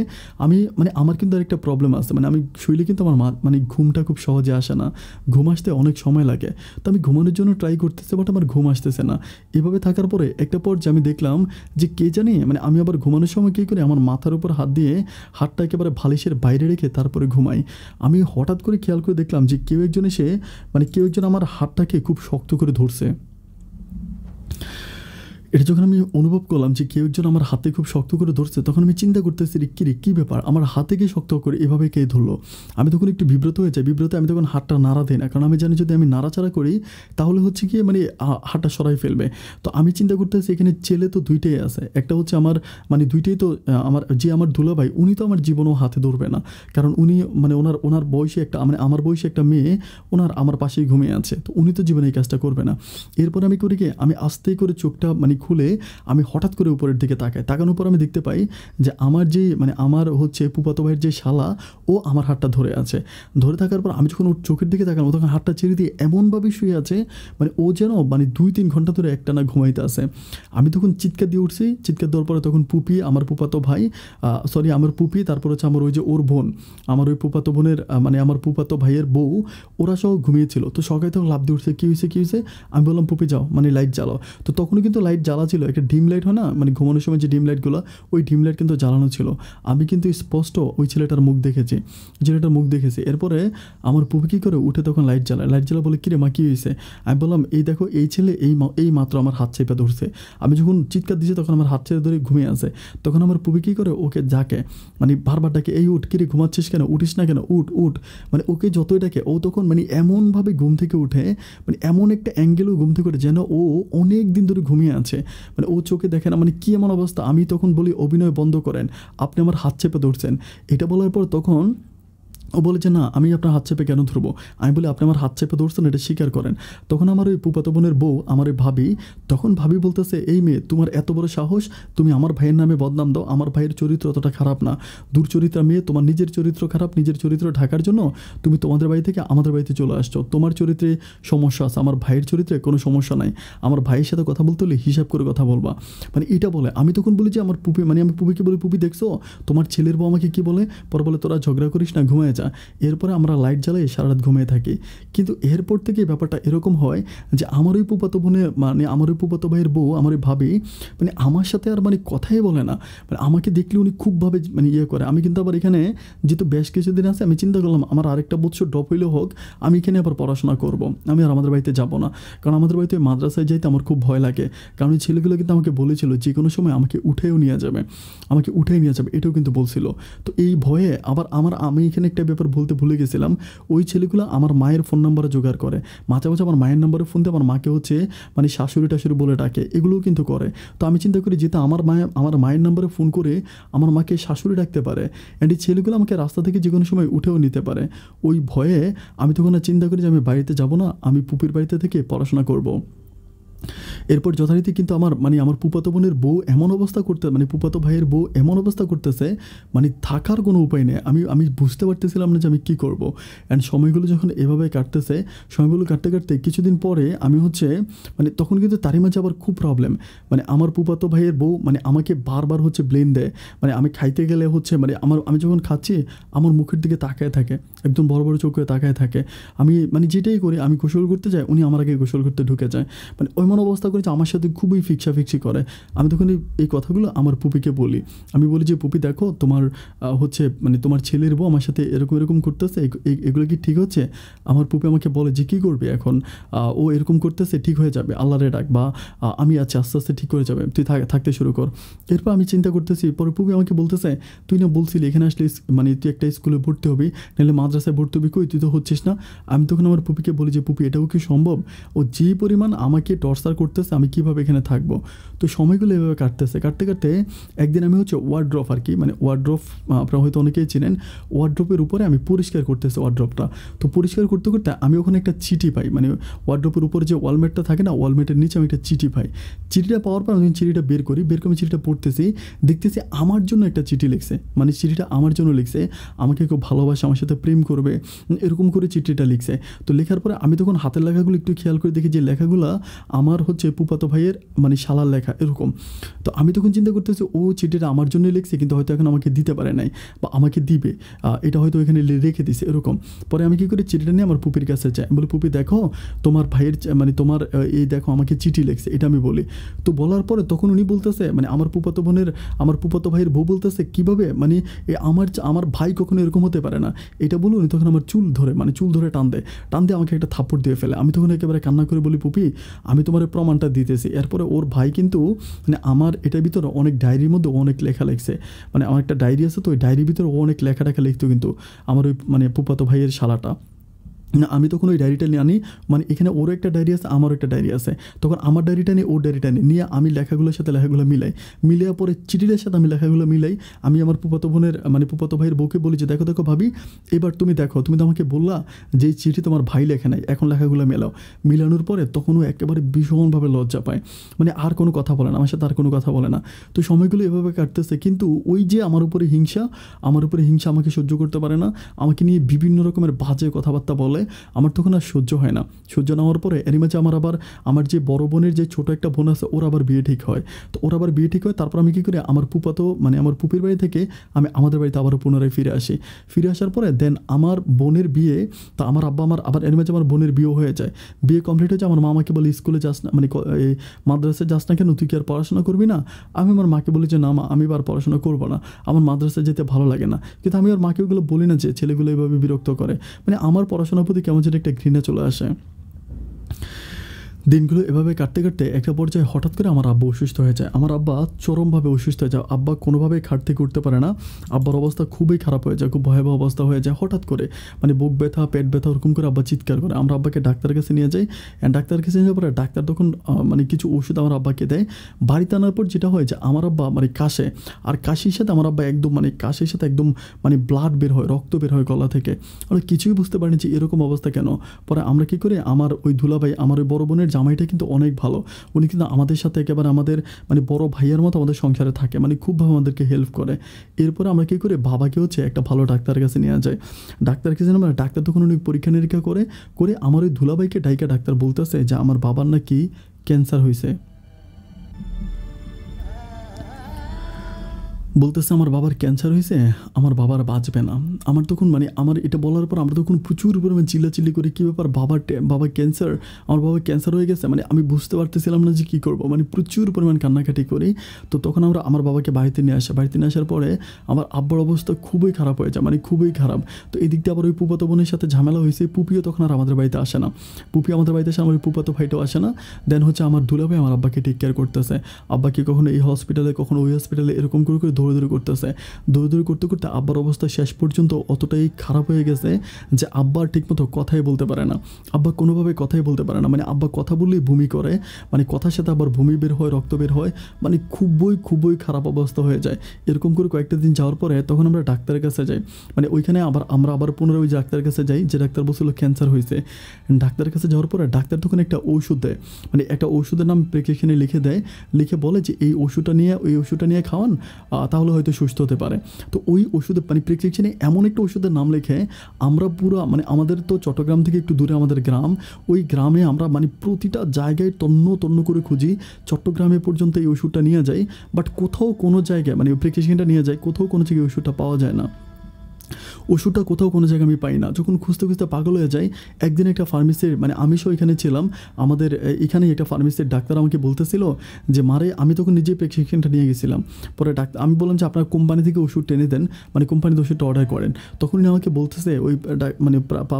আমি মানে আমার কিন্তু আরেকটা প্রবলেম আছে মানে আমি শুইলে কিন্তু আমার মানে ঘুমটা খুব সহজে আসে না ঘুম আসতে অনেক সময় লাগে তো আমি ঘুমানোর জন্য ট্রাই করতেছি বাট আমার ঘুম আসতেছে না এভাবে থাকার পরে একটা পর্যায়ে আমি দেখলাম যে কে জানি মানে আমি আবার ঘুমানোর সময় কী করি আমার মাথার উপর হাত দিয়ে হাতটা একেবারে ভালিশের বাইরে রেখে তারপরে ঘুমাই আমি হঠাৎ করে খেয়াল করে দেখলাম যে কেউ একজন এসে মানে কেউ একজন আমার হাতটাকে খুব শক্ত করে ধরছে এটা যখন আমি অনুভব করলাম যে কেউ একজন আমার হাতে খুব শক্ত করে ধরছে তখন আমি চিন্তা করতেছি রিক্কি রে কী ব্যাপার আমার হাতে কে শক্ত করে এভাবে কে ধরলো আমি তখন একটু বিব্রত হয়ে যাই বিব্রত আমি তখন হাতটা নাড়া দিই না কারণ আমি জানি যদি আমি নাড়াচাড়া করি তাহলে হচ্ছে কি মানে হাতটা সরাই ফেলবে তো আমি চিন্তা করতেছি এখানে ছেলে তো দুইটাই আছে একটা হচ্ছে আমার মানে দুইটাই তো আমার যে আমার ভাই উনি তো আমার জীবনও হাতে ধরবে না কারণ উনি মানে ওনার ওনার বয়সে একটা মানে আমার বয়সী একটা মেয়ে ওনার আমার পাশেই ঘুমিয়ে আছে তো উনি তো জীবনে এই কাজটা করবে না এরপর আমি করি কি আমি আস্তে করে চোখটা মানে খুলে আমি হঠাৎ করে উপরের দিকে তাকাই তাকানোর পর আমি দেখতে পাই যে আমার যে মানে আমার হচ্ছে পুপাতো ভাইয়ের যে শালা ও আমার হাতটা ধরে আছে ধরে থাকার পর আমি যখন ওর চোখের দিকে তাকালাম তখন হাতটা ছেড়ে দিয়ে এমনভাবে শুয়ে আছে মানে ও যেন মানে দুই তিন ঘন্টা ধরে একটা না ঘুমাইতে আসে আমি তখন চিৎকার দিয়ে উঠছি চিৎকার দেওয়ার পরে তখন পুপি আমার পুপাতো ভাই সরি আমার পুপি তারপর হচ্ছে আমার ওই যে ওর বোন আমার ওই পুপাতো বোনের মানে আমার পুপাতো ভাইয়ের বউ ওরা সহ ঘুমিয়েছিল তো সকালে তখন লাভ দিয়ে উঠছে কী হয়েছে কী হয়েছে আমি বললাম পুপি যাও মানে লাইট জ্বালাও তো তখনও কিন্তু লাইট জ্বালা ছিল একটা ডিম লাইট হয় না মানে ঘুমানোর সময় যে ডিম লাইটগুলো ওই ডিম লাইট কিন্তু জ্বালানো ছিল আমি কিন্তু স্পষ্ট ওই ছেলেটার মুখ দেখেছি ছেলেটার মুখ দেখেছি এরপরে আমার পুপি কী করে উঠে তখন লাইট জ্বালায় লাইট জ্বালা বলে কিরে মা কী হয়েছে আমি বললাম এই দেখো এই ছেলে এই এই মাত্র আমার হাত চেপে ধরছে আমি যখন চিৎকার দিয়েছি তখন আমার হাত ছেড়ে ধরে ঘুমিয়ে আছে তখন আমার পুপি কী করে ওকে যাকে মানে বারবার ডাকে এই উঠ কিরে ঘুমাচ্ছিস কেন উঠিস না কেন উঠ উঠ মানে ওকে যতই ডাকে ও তখন মানে এমনভাবে ঘুম থেকে উঠে মানে এমন একটা অ্যাঙ্গেলও ঘুম থেকে উঠে যেন ও অনেক দিন ধরে ঘুমিয়ে আছে আসে মানে ও চোখে দেখে না মানে কী এমন অবস্থা আমি তখন বলি অভিনয় বন্ধ করেন আপনি আমার হাত চেপে ধরছেন এটা বলার পর তখন ও বলে যে না আমি আপনার হাত চেপে কেন ধরবো আমি বলি আপনি আমার হাত চেপে ধরছেন এটা স্বীকার করেন তখন আমার ওই পুপাতো বোনের বউ আমার ওই ভাবি তখন ভাবি বলতেছে এই মেয়ে তোমার এত বড় সাহস তুমি আমার ভাইয়ের নামে বদনাম দাও আমার ভাইয়ের চরিত্র অতটা খারাপ না দুর্চরিত্রা মেয়ে তোমার নিজের চরিত্র খারাপ নিজের চরিত্র ঢাকার জন্য তুমি তোমাদের বাড়ি থেকে আমাদের বাড়িতে চলে আসছো তোমার চরিত্রে সমস্যা আছে আমার ভাইয়ের চরিত্রে কোনো সমস্যা নাই আমার ভাইয়ের সাথে কথা বলতে হলে হিসাব করে কথা বলবা মানে এটা বলে আমি তখন বলি যে আমার পুপি মানে আমি পুপিকে বলি পুপি দেখছো তোমার ছেলের বউ আমাকে কী বলে পর বলে তোরা ঝগড়া করিস না ঘুমায় যা এরপরে আমরা লাইট জ্বালিয়ে সারা রাত ঘুমিয়ে থাকি কিন্তু এরপর থেকে ব্যাপারটা এরকম হয় যে আমার ওই পুপাত বোনে মানে আমার ওই পুপাত ভাইয়ের বউ আমার ওই ভাবি মানে আমার সাথে আর মানে কথাই বলে না মানে আমাকে দেখলে উনি খুবভাবে মানে ইয়ে করে আমি কিন্তু আবার এখানে যেহেতু বেশ কিছুদিন আছে আমি চিন্তা করলাম আমার আরেকটা বছর ড্রপ হইলেও হোক আমি এখানে আবার পড়াশোনা করব আমি আর আমাদের বাড়িতে যাব না কারণ আমাদের বাড়িতে মাদ্রাসায় যাইতে আমার খুব ভয় লাগে কারণ ওই ছেলেগুলো কিন্তু আমাকে বলেছিল যে কোনো সময় আমাকে উঠেও নিয়ে যাবে আমাকে উঠেই নিয়ে যাবে এটাও কিন্তু বলছিল তো এই ভয়ে আবার আমার আমি এখানে একটা আরেকটা ব্যাপার বলতে ভুলে গেছিলাম ওই ছেলেগুলো আমার মায়ের ফোন নাম্বারে জোগাড় করে মাঝে মাঝে আমার মায়ের নাম্বারে ফোন দিয়ে আমার মাকে হচ্ছে মানে শাশুড়ি টাশুড়ি বলে ডাকে এগুলোও কিন্তু করে তো আমি চিন্তা করি যেটা আমার মায় আমার মায়ের নাম্বারে ফোন করে আমার মাকে শাশুড়ি ডাকতে পারে অ্যান্ড এই ছেলেগুলো আমাকে রাস্তা থেকে যে কোনো সময় উঠেও নিতে পারে ওই ভয়ে আমি তখন চিন্তা করি যে আমি বাড়িতে যাব না আমি পুপির বাড়িতে থেকে পড়াশোনা করব এরপর যথারীতি কিন্তু আমার মানে আমার পুপাতো বোনের বউ এমন অবস্থা করতে মানে পুপাতো ভাইয়ের বউ এমন অবস্থা করতেছে মানে থাকার কোনো উপায় নেই আমি আমি বুঝতে পারতেছিলাম না যে আমি কী করব অ্যান্ড সময়গুলো যখন এভাবে কাটতেছে সময়গুলো কাটতে কাটতে কিছুদিন পরে আমি হচ্ছে মানে তখন কিন্তু তারই মাঝে আবার খুব প্রবলেম মানে আমার পুপাতো ভাইয়ের বউ মানে আমাকে বারবার হচ্ছে ব্লেন দেয় মানে আমি খাইতে গেলে হচ্ছে মানে আমার আমি যখন খাচ্ছি আমার মুখের দিকে তাকায় থাকে একদম বড় বড় চোখে তাকায় থাকে আমি মানে যেটাই করি আমি গোসল করতে যাই উনি আমার আগে গোসল করতে ঢুকে যায় মানে ওই অবস্থা করেছে আমার সাথে খুবই ফিক্সাফিক্সি করে আমি তখন এই কথাগুলো আমার পুপিকে বলি আমি বলি যে পুপি দেখো তোমার হচ্ছে মানে তোমার ছেলের বউ আমার সাথে এরকম এরকম করতেছে এগুলো কি ঠিক হচ্ছে আমার পুপি আমাকে বলে যে কী করবে এখন ও এরকম করতেছে ঠিক হয়ে যাবে আল্লাহরে ডাক বা আমি আছি আস্তে আস্তে ঠিক হয়ে যাবে তুই থাকতে শুরু কর এরপর আমি চিন্তা করতেছি পরে পুপি আমাকে বলতেছে তুই না বলছিলি এখানে আসলে মানে তুই একটা স্কুলে ভর্তি হবি নাহলে মাদ্রাসায় ভর্তি হবি কই তুই তো হচ্ছিস না আমি তখন আমার পুপিকে বলি যে পুপি এটাও কি সম্ভব ও যে পরিমাণ আমাকে টর্চার করতেছে আসতেছে আমি কিভাবে এখানে থাকব তো সময়গুলো এভাবে কাটতেছে কাটতে কাটতে একদিন আমি হচ্ছে ওয়ার্ড্রফ আর কি মানে ওয়ার্ড্রফ আপনারা হয়তো অনেকেই চেনেন ওয়ার্ড্রপের উপরে আমি পরিষ্কার করতেছি ওয়ার্ড্রপটা তো পরিষ্কার করতে করতে আমি ওখানে একটা চিঠি পাই মানে ওয়ার্ড্রপের উপরে যে ওয়ালমেটটা থাকে না ওয়ালমেটের নিচে আমি একটা চিঠি পাই চিঠিটা পাওয়ার পর আমি চিঠিটা বের করি বের করে আমি চিঠিটা পড়তেছি দেখতেছি আমার জন্য একটা চিঠি লিখছে মানে চিঠিটা আমার জন্য লিখছে আমাকে কেউ ভালোবাসে আমার সাথে প্রেম করবে এরকম করে চিঠিটা লিখছে তো লেখার পরে আমি তখন হাতের লেখাগুলো একটু খেয়াল করে দেখি যে লেখাগুলো আমার হচ্ছে পুপাতো ভাইয়ের মানে শালার লেখা এরকম তো আমি তখন চিন্তা করতেছি ও চিঠিটা আমার জন্যই লিখছে কিন্তু হয়তো এখন আমাকে দিতে পারে নাই বা আমাকে দিবে এটা হয়তো এখানে রেখে দিছে এরকম পরে আমি কী করি চিঠিটা নিয়ে আমার পুপির কাছে যাই বলি পুপি দেখো তোমার ভাইয়ের মানে তোমার এই দেখো আমাকে চিঠি লিখছে এটা আমি বলি তো বলার পরে তখন উনি বলতেছে মানে আমার পুপাতো বোনের আমার পুপাতো ভাইয়ের বউ বলতেছে কীভাবে মানে আমার আমার ভাই কখনো এরকম হতে পারে না এটা বলুন উনি তখন আমার চুল ধরে মানে চুল ধরে টান দেয় টান দিয়ে আমাকে একটা থাপ্পড় দিয়ে ফেলে আমি তখন একেবারে কান্না করে বলি পুপি আমি তোমার প্রমাণটা নাম্বারটা দিতেছে এরপরে ওর ভাই কিন্তু মানে আমার এটার ভিতরে অনেক ডায়েরির মধ্যে অনেক লেখা লিখছে মানে আমার একটা ডায়েরি আছে তো ওই ডায়েরির ভিতরে অনেক লেখা লেখা লিখতো কিন্তু আমার ওই মানে পুপাতো ভাইয়ের শালাটা না আমি তখন ওই ডায়েরিটা নিয়ে আনি মানে এখানে ওরও একটা ডায়েরি আছে আমারও একটা ডায়েরি আছে তখন আমার ডায়েরিটা নিয়ে ওর ডায়েরিটা নিয়ে নিয়ে আমি লেখাগুলোর সাথে লেখাগুলো মিলাই মিলিয়ে পরে চিঠিটার সাথে আমি লেখাগুলো মিলাই আমি আমার পুপাতো বোনের মানে পুপাতো ভাইয়ের বউকে বলি যে দেখো দেখো ভাবি এবার তুমি দেখো তুমি তো আমাকে বললা যে চিঠি তোমার ভাই লেখে নাই এখন লেখাগুলো মেলাও মিলানোর পরে তখন ও একেবারে ভীষণভাবে লজ্জা পায় মানে আর কোনো কথা বলে না আমার সাথে আর কোনো কথা বলে না তো সময়গুলো এভাবে কাটতেছে কিন্তু ওই যে আমার উপরে হিংসা আমার উপরে হিংসা আমাকে সহ্য করতে পারে না আমাকে নিয়ে বিভিন্ন রকমের বাজে কথাবার্তা বলে আমার তখন আর সহ্য হয় না সহ্য না হওয়ার পরে এরই মাঝে আমার আবার আমার যে বড় বোনের যে ছোটো একটা বোন আছে ওর আবার বিয়ে ঠিক হয় তো ওর আবার বিয়ে ঠিক হয় তারপর আমি কী করি আমার পুপাতো মানে আমার পুপির বাড়ি থেকে আমি আমাদের বাড়িতে আবার পুনরায় ফিরে আসি ফিরে আসার পরে দেন আমার বোনের বিয়ে তা আমার আব্বা আমার আবার এরই মাঝে আমার বোনের বিয়ে হয়ে যায় বিয়ে কমপ্লিট হয়েছে আমার মামাকে বলে স্কুলে যাস না মানে এই মাদ্রাসায় যাস না কেন তুই কি আর পড়াশোনা করবি না আমি আমার মাকে বলি যে না মা আমি আবার পড়াশোনা করবো না আমার মাদ্রাসায় যেতে ভালো লাগে না কিন্তু আমি আর মাকে ওগুলো বলি না যে ছেলেগুলো এভাবে বিরক্ত করে মানে আমার পড়াশোনা প্রতি কেমন যেন একটা ঘৃণা চলে আসে দিনগুলো এভাবে কাটতে কাটতে একটা পর্যায়ে হঠাৎ করে আমার আব্বা অসুস্থ হয়ে যায় আমার আব্বা চরমভাবে অসুস্থ হয়ে যায় আব্বা কোনোভাবেই খাটতে করতে পারে না আব্বার অবস্থা খুবই খারাপ হয়ে যায় খুব ভয়াবহ অবস্থা হয়ে যায় হঠাৎ করে মানে বুক ব্যথা পেট ব্যথা ওরকম করে আব্বা চিৎকার করে আমরা আব্বাকে ডাক্তার কাছে নিয়ে যাই ডাক্তার কাছে নিয়ে যাওয়ার পরে ডাক্তার তখন মানে কিছু ওষুধ আমার আব্বাকে দেয় বাড়িতে আনার পর যেটা হয় যে আমার আব্বা মানে কাশে আর কাশির সাথে আমার আব্বা একদম মানে কাশির সাথে একদম মানে ব্লাড বের হয় রক্ত বের হয় গলা থেকে আমরা কিছুই বুঝতে পারিনি যে এরকম অবস্থা কেন পরে আমরা কি করি আমার ওই ধুলাভাই আমার ওই বড় বোনের জামাইটা কিন্তু অনেক ভালো উনি কিন্তু আমাদের সাথে একেবারে আমাদের মানে বড় ভাইয়ের মতো আমাদের সংসারে থাকে মানে খুবভাবে আমাদেরকে হেল্প করে এরপরে আমরা কী করি বাবাকে হচ্ছে একটা ভালো ডাক্তারের কাছে নিয়ে যায় ডাক্তার কাছে মানে ডাক্তার তখন উনি পরীক্ষা নিরীক্ষা করে করে আমার ওই ধুলাবাইকে ডাইকা ডাক্তার বলতেছে যে আমার বাবার নাকি ক্যান্সার হয়েছে বলতেছে আমার বাবার ক্যান্সার হয়েছে আমার বাবার বাঁচবে না আমার তখন মানে আমার এটা বলার পর আমরা তখন প্রচুর পরিমাণে চিল্লাচিল্লি করি কী ব্যাপার বাবার বাবা ক্যান্সার আমার বাবা ক্যান্সার হয়ে গেছে মানে আমি বুঝতে পারতেছিলাম না যে কী করবো মানে প্রচুর পরিমাণ কান্নাকাটি করি তো তখন আমরা আমার বাবাকে বাড়িতে নিয়ে আসা বাড়িতে নিয়ে আসার পরে আমার আব্বার অবস্থা খুবই খারাপ হয়ে যায় মানে খুবই খারাপ তো এই দিকটা আবার ওই পুপাতো বোনের সাথে ঝামেলা হয়েছে পুপিও তখন আর আমাদের বাড়িতে আসে না পুপি আমাদের বাড়িতে আসে আমার ওই পুপাতো ভাইটাও আসে না দেন হচ্ছে আমার দুলাভাই আমার আব্বাকে টেক কেয়ার করতেছে আব্বাকে কখনো এই হসপিটালে কখনো ওই হসপিটালে এরকম করে করে দৌড়াদৌড়ি করতেছে দৌড়াদৌড়ি করতে করতে আব্বার অবস্থা শেষ পর্যন্ত অতটাই খারাপ হয়ে গেছে যে আব্বা ঠিকমতো কথাই বলতে পারে না আব্বা কোনোভাবে কথাই বলতে পারে না মানে আব্বা কথা বললেই ভূমি করে মানে কথার সাথে আবার ভূমি বের হয় রক্ত বের হয় মানে খুবই খুবই খারাপ অবস্থা হয়ে যায় এরকম করে কয়েকটা দিন যাওয়ার পরে তখন আমরা ডাক্তারের কাছে যাই মানে ওইখানে আবার আমরা আবার পুনরায় ওই ডাক্তারের কাছে যাই যে ডাক্তার বলছিল ক্যান্সার হয়েছে ডাক্তারের কাছে যাওয়ার পরে ডাক্তার তখন একটা ঔষধ দেয় মানে একটা ওষুধের নাম প্রেসক্রিপশনে লিখে দেয় লিখে বলে যে এই ওষুধটা নিয়ে ওই ওষুধটা নিয়ে খাওয়ান তাহলে হয়তো সুস্থ হতে পারে তো ওই ওষুধে মানে প্রেসক্রিপশানে এমন একটা ওষুধের নাম লেখে আমরা পুরো মানে আমাদের তো চট্টগ্রাম থেকে একটু দূরে আমাদের গ্রাম ওই গ্রামে আমরা মানে প্রতিটা জায়গায় তন্ন তন্ন করে খুঁজি চট্টগ্রামে পর্যন্ত এই ওষুধটা নিয়ে যাই বাট কোথাও কোনো জায়গায় মানে প্রেসক্রিপশানটা নিয়ে যায় কোথাও কোনো জায়গায় ওষুধটা পাওয়া যায় না ওষুধটা কোথাও কোনো জায়গায় আমি পাই না যখন খুঁজতে খুঁজতে পাগল হয়ে যাই একদিন একটা ফার্মেসির মানে আমি সব এখানে ছিলাম আমাদের এখানেই একটা ফার্মেসির ডাক্তার আমাকে বলতেছিল যে মারে আমি তখন নিজে প্রেসক্রিপশনটা নিয়ে গেছিলাম পরে ডাক্তার আমি বললাম যে আপনার কোম্পানি থেকে ওষুধ টেনে দেন মানে কোম্পানিতে ওষুধটা অর্ডার করেন তখন আমাকে বলতেছে ওই মানে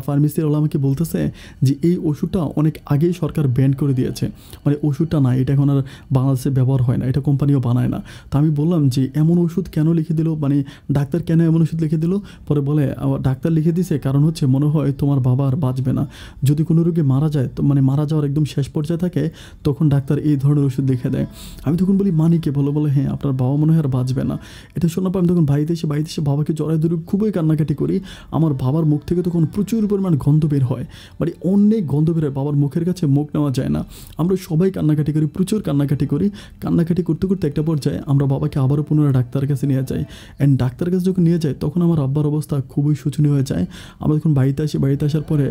ফার্মেসিওয়ালা আমাকে বলতেছে যে এই ওষুধটা অনেক আগেই সরকার ব্যান করে দিয়েছে মানে ওষুধটা না এটা এখন আর বাংলাদেশে ব্যবহার হয় না এটা কোম্পানিও বানায় না তো আমি বললাম যে এমন ওষুধ কেন লিখে দিল মানে ডাক্তার কেন এমন ওষুধ লিখে দিল পরে বলে ডাক্তার লিখে দিছে কারণ হচ্ছে মনে হয় তোমার বাবা আর বাঁচবে না যদি কোনো রোগে মারা যায় তো মানে মারা যাওয়ার একদম শেষ পর্যায়ে থাকে তখন ডাক্তার এই ধরনের ওষুধ লিখে দেয় আমি তখন বলি মানিকে বলো বলে হ্যাঁ আপনার বাবা মনে হয় আর বাঁচবে না এটা শোনার পর আমি তখন বাড়িতে এসে বাড়িতে এসে বাবাকে জড়াই ধরে খুবই কান্নাকাটি করি আমার বাবার মুখ থেকে তখন প্রচুর পরিমাণ গন্ধ বের হয় মানে অনেক গন্ধ বের হয় বাবার মুখের কাছে মুখ নেওয়া যায় না আমরা সবাই কান্নাকাটি করি প্রচুর কান্নাকাটি করি কান্নাকাটি করতে করতে একটা পর্যায়ে আমরা বাবাকে আবারও পুনরায় ডাক্তার কাছে নিয়ে যাই অ্যান্ড ডাক্তার কাছে যখন নিয়ে যাই তখন আমার আব্বার আমার অবস্থা খুবই শোচনীয় হয়ে যায় আমরা যখন বাড়িতে আসি বাড়িতে আসার পরে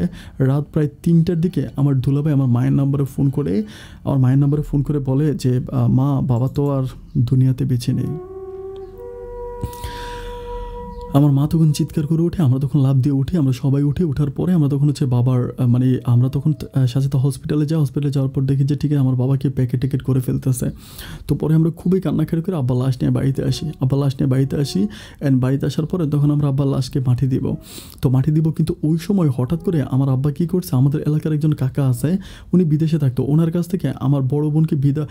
রাত প্রায় তিনটার দিকে আমার দুলাভাই আমার মায়ের নাম্বারে ফোন করে আমার মায়ের নাম্বারে ফোন করে বলে যে মা বাবা তো আর দুনিয়াতে বেছে নেই আমার মা তখন চিৎকার করে উঠে আমরা তখন লাভ দিয়ে উঠি আমরা সবাই উঠি ওঠার পরে আমরা তখন হচ্ছে বাবার মানে আমরা তখন সাথে হসপিটালে যাই হসপিটালে যাওয়ার পর দেখি যে ঠিক আছে আমার বাবাকে প্যাকেট ট্যাকেট করে ফেলতেছে তো পরে আমরা খুবই কান্নাকাটি করে আব্বা লাশ নিয়ে বাড়িতে আসি আব্বা লাশ নিয়ে বাড়িতে আসি অ্যান্ড বাড়িতে আসার পরে তখন আমরা আব্বার লাশকে মাঠে দিব তো মাঠে দিব কিন্তু ওই সময় হঠাৎ করে আমার আব্বা কী করছে আমাদের এলাকার একজন কাকা আছে উনি বিদেশে থাকতো ওনার কাছ থেকে আমার বড় বোনকে বিদা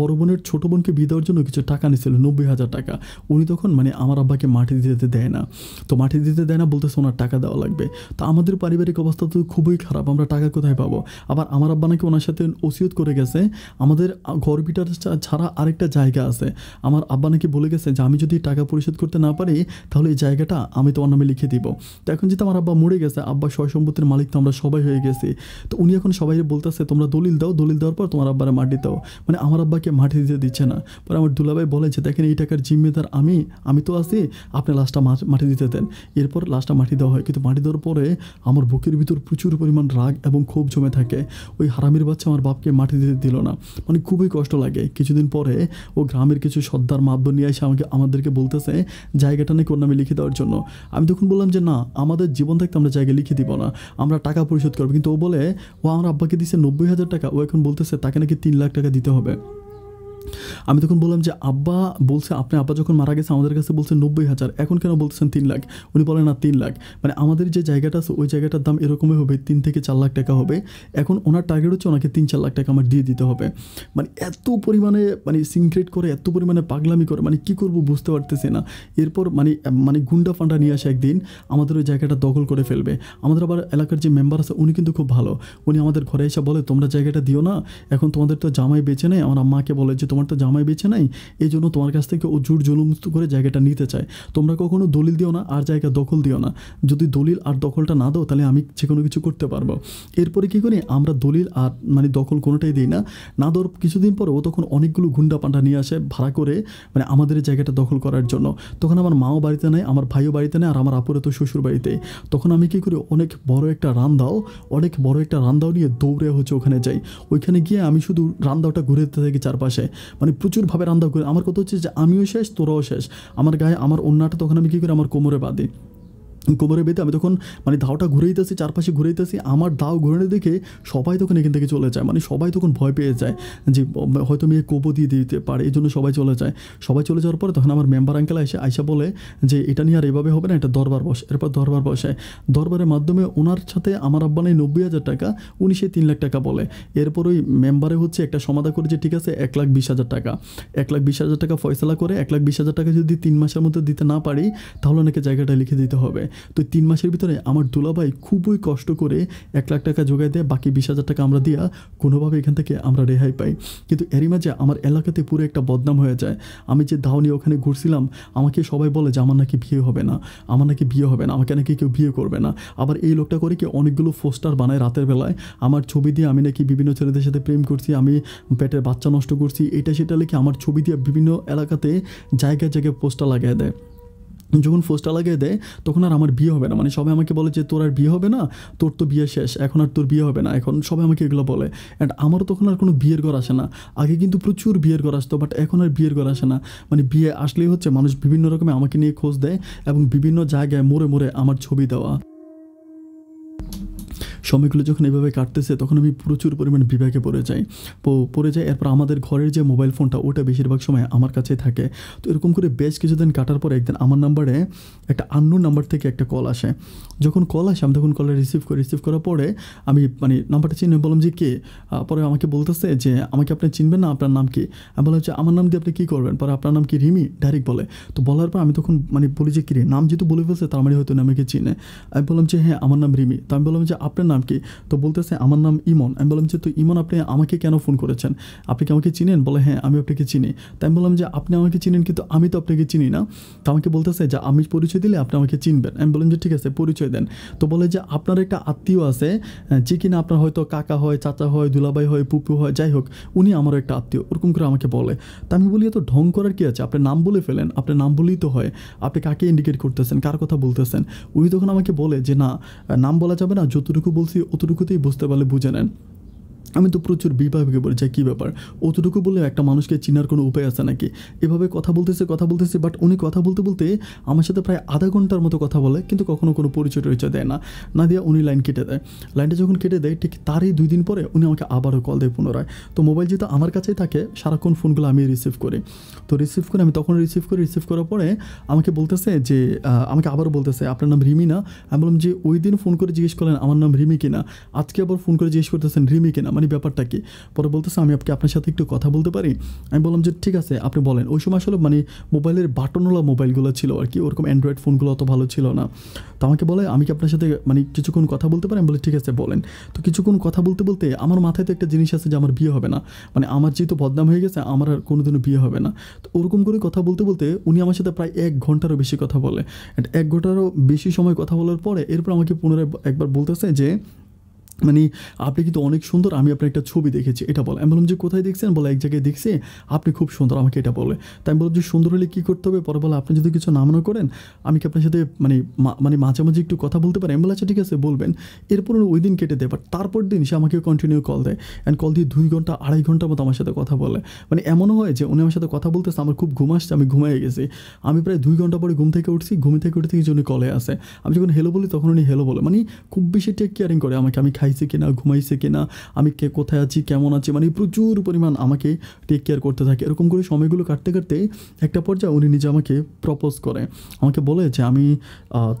বড় বোনের ছোটো বোনকে বিদার জন্য কিছু টাকা নিয়েছিল নব্বই হাজার টাকা উনি তখন মানে আমার আব্বাকে মাঠে দিতে দেয় না তো মাটি দিতে দেয় না বলতেছে ওনার টাকা দেওয়া লাগবে তো আমাদের পারিবারিক অবস্থা তো খুবই খারাপ আমরা টাকা কোথায় পাবো আবার আমার আব্বা নাকি ওনার সাথে ওসিয়ত করে গেছে আমাদের ঘর পিটার ছাড়া আরেকটা জায়গা আছে আমার আব্বা নাকি বলে গেছে যে আমি যদি টাকা পরিশোধ করতে না পারি তাহলে এই জায়গাটা আমি তোমার নামে লিখে দিব তো এখন যেহেতু আমার আব্বা মরে গেছে আব্বা সয় সম্পত্তির মালিক তো আমরা সবাই হয়ে গেছি তো উনি এখন সবাই বলতেছে তোমরা দলিল দাও দলিল দেওয়ার পর তোমার আব্বারে মাটি দাও মানে আমার আব্বাকে মাটি দিতে দিচ্ছে না পরে আমার দুলাভাই বলে যে দেখেন এই টাকার জিম্মেদার আমি আমি তো আছি আপনি লাস্টটা মাটি মাটি দিতে দেন এরপর লাশটা মাটি দেওয়া হয় কিন্তু মাটি দেওয়ার পরে আমার বুকের ভিতর প্রচুর পরিমাণ রাগ এবং ক্ষোভ জমে থাকে ওই হারামির বাচ্চা আমার বাপকে মাটি দিতে দিল না মানে খুবই কষ্ট লাগে কিছুদিন পরে ও গ্রামের কিছু সর্দার মাপ নিয়ে এসে আমাকে আমাদেরকে বলতেছে জায়গাটা নাকি ওর নামে লিখে দেওয়ার জন্য আমি তখন বললাম যে না আমাদের জীবন থাকতে আমরা জায়গা লিখে দিব না আমরা টাকা পরিশোধ করবো কিন্তু ও বলে ও আমার আব্বাকে দিচ্ছে নব্বই হাজার টাকা ও এখন বলতেছে তাকে নাকি তিন লাখ টাকা দিতে হবে আমি তখন বললাম যে আব্বা বলছে আপনি আব্বা যখন মারা গেছে আমাদের কাছে বলছে নব্বই হাজার এখন কেন বলছেন তিন লাখ উনি বলেন না তিন লাখ মানে আমাদের যে জায়গাটা আছে ওই জায়গাটার দাম এরকমই হবে তিন থেকে চার লাখ টাকা হবে এখন ওনার টার্গেট হচ্ছে ওনাকে তিন চার লাখ টাকা আমার দিয়ে দিতে হবে মানে এত পরিমাণে মানে সিনক্রেট করে এত পরিমাণে পাগলামি করে মানে কি করব বুঝতে পারতেছে না এরপর মানে মানে গুন্ডা ফান্ডা নিয়ে আসে একদিন আমাদের ওই জায়গাটা দখল করে ফেলবে আমাদের আবার এলাকার যে মেম্বার আছে উনি কিন্তু খুব ভালো উনি আমাদের ঘরে এসে বলে তোমরা জায়গাটা দিও না এখন তোমাদের তো জামাই বেছে নেই আমার মাকে বলে যে তোমার আমার তো জামাই বেছে নাই এই জন্য তোমার কাছ থেকে ও জোর জুলুম করে জায়গাটা নিতে চায় তোমরা কখনো দলিল দিও না আর জায়গা দখল দিও না যদি দলিল আর দখলটা না দাও তাহলে আমি যে কোনো কিছু করতে পারবো এরপরে কী করি আমরা দলিল আর মানে দখল কোনোটাই দিই না না দর কিছুদিন পর ও তখন অনেকগুলো গুন্ডা পান্ডা নিয়ে আসে ভাড়া করে মানে আমাদের জায়গাটা দখল করার জন্য তখন আমার মাও বাড়িতে নেই আমার ভাইও বাড়িতে নেই আর আমার আপুরে তো শ্বশুর বাড়িতে তখন আমি কী করি অনেক বড় একটা রান্দাও অনেক বড় একটা রান্দাও নিয়ে দৌড়ে হচ্ছে ওখানে যাই ওইখানে গিয়ে আমি শুধু রান্দাওটা ঘুরে দিতে থাকি চারপাশে মানে প্রচুরভাবে রান্না করি আমার কথা হচ্ছে যে আমিও শেষ তোরাও শেষ আমার গায়ে আমার অন্যটা তখন আমি কী করি আমার কোমরে বাঁধি কোমরে বেঁধে আমি তখন মানে ধাওটা ঘুরে দিতেছি চারপাশে ঘুরে দিতেছি আমার দাও ঘুরে দেখে সবাই তখন এখান থেকে চলে যায় মানে সবাই তখন ভয় পেয়ে যায় যে হয়তো মেয়ে কোপো দিয়ে দিতে পারে এই জন্য সবাই চলে যায় সবাই চলে যাওয়ার পরে তখন আমার মেম্বার আঙ্কেল এসে আইসা বলে যে এটা নিয়ে আর এভাবে হবে না এটা দরবার বসে এরপর দরবার বসে দরবারের মাধ্যমে ওনার সাথে আমার আব্বা নেই নব্বই হাজার টাকা উনি সে তিন লাখ টাকা বলে এরপর ওই মেম্বারে হচ্ছে একটা সমাধা করে যে ঠিক আছে এক লাখ বিশ হাজার টাকা এক লাখ বিশ হাজার টাকা ফয়সলা করে এক লাখ বিশ হাজার টাকা যদি তিন মাসের মধ্যে দিতে না পারি তাহলে ওনাকে জায়গাটা লিখে দিতে হবে তো তিন মাসের ভিতরে আমার দুলাভাই খুবই কষ্ট করে এক লাখ টাকা যোগায় দেয় বাকি বিশ হাজার টাকা আমরা দিয়া কোনোভাবে এখান থেকে আমরা রেহাই পাই কিন্তু এরই মাঝে আমার এলাকাতে পুরো একটা বদনাম হয়ে যায় আমি যে দাও নিয়ে ওখানে ঘুরছিলাম আমাকে সবাই বলে যে আমার নাকি বিয়ে হবে না আমার নাকি বিয়ে হবে না আমাকে নাকি কেউ বিয়ে করবে না আবার এই লোকটা করে কি অনেকগুলো পোস্টার বানায় রাতের বেলায় আমার ছবি দিয়ে আমি নাকি বিভিন্ন ছেলেদের সাথে প্রেম করছি আমি পেটের বাচ্চা নষ্ট করছি এটা সেটা লিখে আমার ছবি দিয়ে বিভিন্ন এলাকাতে জায়গায় জায়গায় পোস্টার লাগিয়ে দেয় যখন ফোস্ট লাগিয়ে দেয় তখন আর আমার বিয়ে হবে না মানে সবাই আমাকে বলে যে তোর আর বিয়ে হবে না তোর তো বিয়ে শেষ এখন আর তোর বিয়ে হবে না এখন সবাই আমাকে এগুলো বলে অ্যান্ড আমারও তখন আর কোনো বিয়ের ঘর আসে না আগে কিন্তু প্রচুর বিয়ের ঘর আসতো বাট এখন আর বিয়ের ঘর আসে না মানে বিয়ে আসলেই হচ্ছে মানুষ বিভিন্ন রকমে আমাকে নিয়ে খোঁজ দেয় এবং বিভিন্ন জায়গায় মোড়ে মোড়ে আমার ছবি দেওয়া সময়গুলো যখন এভাবে কাটতেছে তখন আমি প্রচুর পরিমাণ বিভাগে পড়ে যাই পড়ে যাই এরপর আমাদের ঘরের যে মোবাইল ফোনটা ওটা বেশিরভাগ সময় আমার কাছে থাকে তো এরকম করে বেশ কিছুদিন কাটার পর একদিন আমার নাম্বারে একটা আন্য নাম্বার থেকে একটা কল আসে যখন কল আসে আমি তখন কলটা রিসিভ করি রিসিভ করার পরে আমি মানে নাম্বারটা চিনে বললাম যে কে পরে আমাকে বলতেছে যে আমাকে আপনি চিনবেন না আপনার নাম কি আমি বললাম যে আমার নাম দিয়ে আপনি কী করবেন পরে আপনার নাম কি রিমি ডাইরেক্ট বলে তো বলার পর আমি তখন মানে বলি যে কিরে নাম যেহেতু বলে ফেলছে তার মানে হয়তো নামে চিনে আমি বললাম যে হ্যাঁ আমার নাম রিমি তো আমি বললাম যে আপনার নাম কি তো বলতেছে আমার নাম ইমন আমি বললাম যে তো ইমন আপনি আমাকে কেন ফোন করেছেন আপনি কি আমাকে চিনেন বলে হ্যাঁ আমি আপনাকে চিনি তাই আমি বললাম যে আপনি আমাকে চিনেন কিন্তু আমি তো আপনাকে চিনি না তো আমাকে বলতেছে যে আমি পরিচয় দিলে আপনি আমাকে চিনবেন আমি বললাম যে ঠিক আছে পরিচয় দেন তো বলে যে আপনার একটা আত্মীয় আছে যে কিনা আপনার হয়তো কাকা হয় চাচা হয় দুলাবাই হয় পুপু হয় যাই হোক উনি আমারও একটা আত্মীয় ওরকম করে আমাকে বলে তা আমি বলি এত ঢং করার কী আছে আপনার নাম বলে ফেলেন আপনার নাম বলেই তো হয় আপনি কাকে ইন্ডিকেট করতেছেন কার কথা বলতেছেন উনি তখন আমাকে বলে যে না নাম বলা যাবে না যতটুকু বলছি অতটুকুতেই বুঝতে পারলে বুঝে নেন আমি তো প্রচুর বিপা ভেঙে পড়ে কী ব্যাপার অতটুকু বলে একটা মানুষকে চিনার কোনো উপায় আছে নাকি এভাবে কথা বলতেছে কথা বলতেছে বাট উনি কথা বলতে বলতে আমার সাথে প্রায় আধা ঘন্টার মতো কথা বলে কিন্তু কখনো কোনো পরিচয় টরিচয় দেয় না না দিয়ে উনি লাইন কেটে দেয় লাইনটা যখন কেটে দেয় ঠিক তারই দুই দিন পরে উনি আমাকে আবারও কল দেয় পুনরায় তো মোবাইল যেহেতু আমার কাছেই থাকে সারাক্ষণ ফোনগুলো আমি রিসিভ করি তো রিসিভ করে আমি তখন রিসিভ করি রিসিভ করার পরে আমাকে বলতেছে যে আমাকে আবারও বলতেছে আপনার নাম রিমি না আমি বললাম যে ওই দিন ফোন করে জিজ্ঞেস করলেন আমার নাম রিমি কিনা আজকে আবার ফোন করে জিজ্ঞেস করতেছেন রিমি কিনা মানে মানে ব্যাপারটা কি পরে বলতেছে আমি আপনি আপনার সাথে একটু কথা বলতে পারি আমি বললাম যে ঠিক আছে আপনি বলেন ওই সময় আসলে মানে মোবাইলের বাটনওয়ালা মোবাইলগুলো ছিল আর কি ওরকম অ্যান্ড্রয়েড ফোনগুলো অত ভালো ছিল না তো আমাকে বলে আমি কি আপনার সাথে মানে কিছুক্ষণ কথা বলতে পারি আমি বলি ঠিক আছে বলেন তো কিছুক্ষণ কথা বলতে বলতে আমার মাথায় তো একটা জিনিস আছে যে আমার বিয়ে হবে না মানে আমার যেহেতু বদনাম হয়ে গেছে আমার আর কোনোদিনও বিয়ে হবে না তো ওরকম করে কথা বলতে বলতে উনি আমার সাথে প্রায় এক ঘন্টারও বেশি কথা বলে এক ঘন্টারও বেশি সময় কথা বলার পরে এরপর আমাকে পুনরায় একবার বলতেছে যে মানে আপনি কিন্তু অনেক সুন্দর আমি আপনার একটা ছবি দেখেছি এটা বলে আমি বললাম যে কোথায় দেখছেন বলে এক জায়গায় দেখছে আপনি খুব সুন্দর আমাকে এটা বলে তাই আমি বললাম যে সুন্দর হলে কী করতে হবে পরে বলে আপনি যদি কিছু না মনে করেন আমি কি আপনার সাথে মানে মানে মাঝামাঝি একটু কথা বলতে পারি আমি বলে আচ্ছা ঠিক আছে বলবেন এরপর ওই দিন কেটে দেয় বাট তারপর দিন সে আমাকে কন্টিনিউ কল দেয় অ্যান্ড কল দিয়ে দুই ঘন্টা আড়াই ঘন্টা মতো আমার সাথে কথা বলে মানে এমনও হয় যে উনি আমার সাথে কথা বলতেছে আমার খুব ঘুম আসছে আমি ঘুমিয়ে গেছি আমি প্রায় দুই ঘন্টা পরে ঘুম থেকে উঠছি ঘুম থেকে উঠে থেকে উনি কলে আসে আমি যখন হেলো বলি তখন উনি হেলো বলে মানে খুব বেশি টেক কেয়ারিং করে আমাকে আমি খাই খাইছে কিনা ঘুমাইছে কিনা আমি কে কোথায় আছি কেমন আছি মানে প্রচুর পরিমাণ আমাকে টেক কেয়ার করতে থাকে এরকম করে সময়গুলো কাটতে কাটতে একটা পর্যায়ে উনি নিজে আমাকে প্রপোজ করে আমাকে বলে যে আমি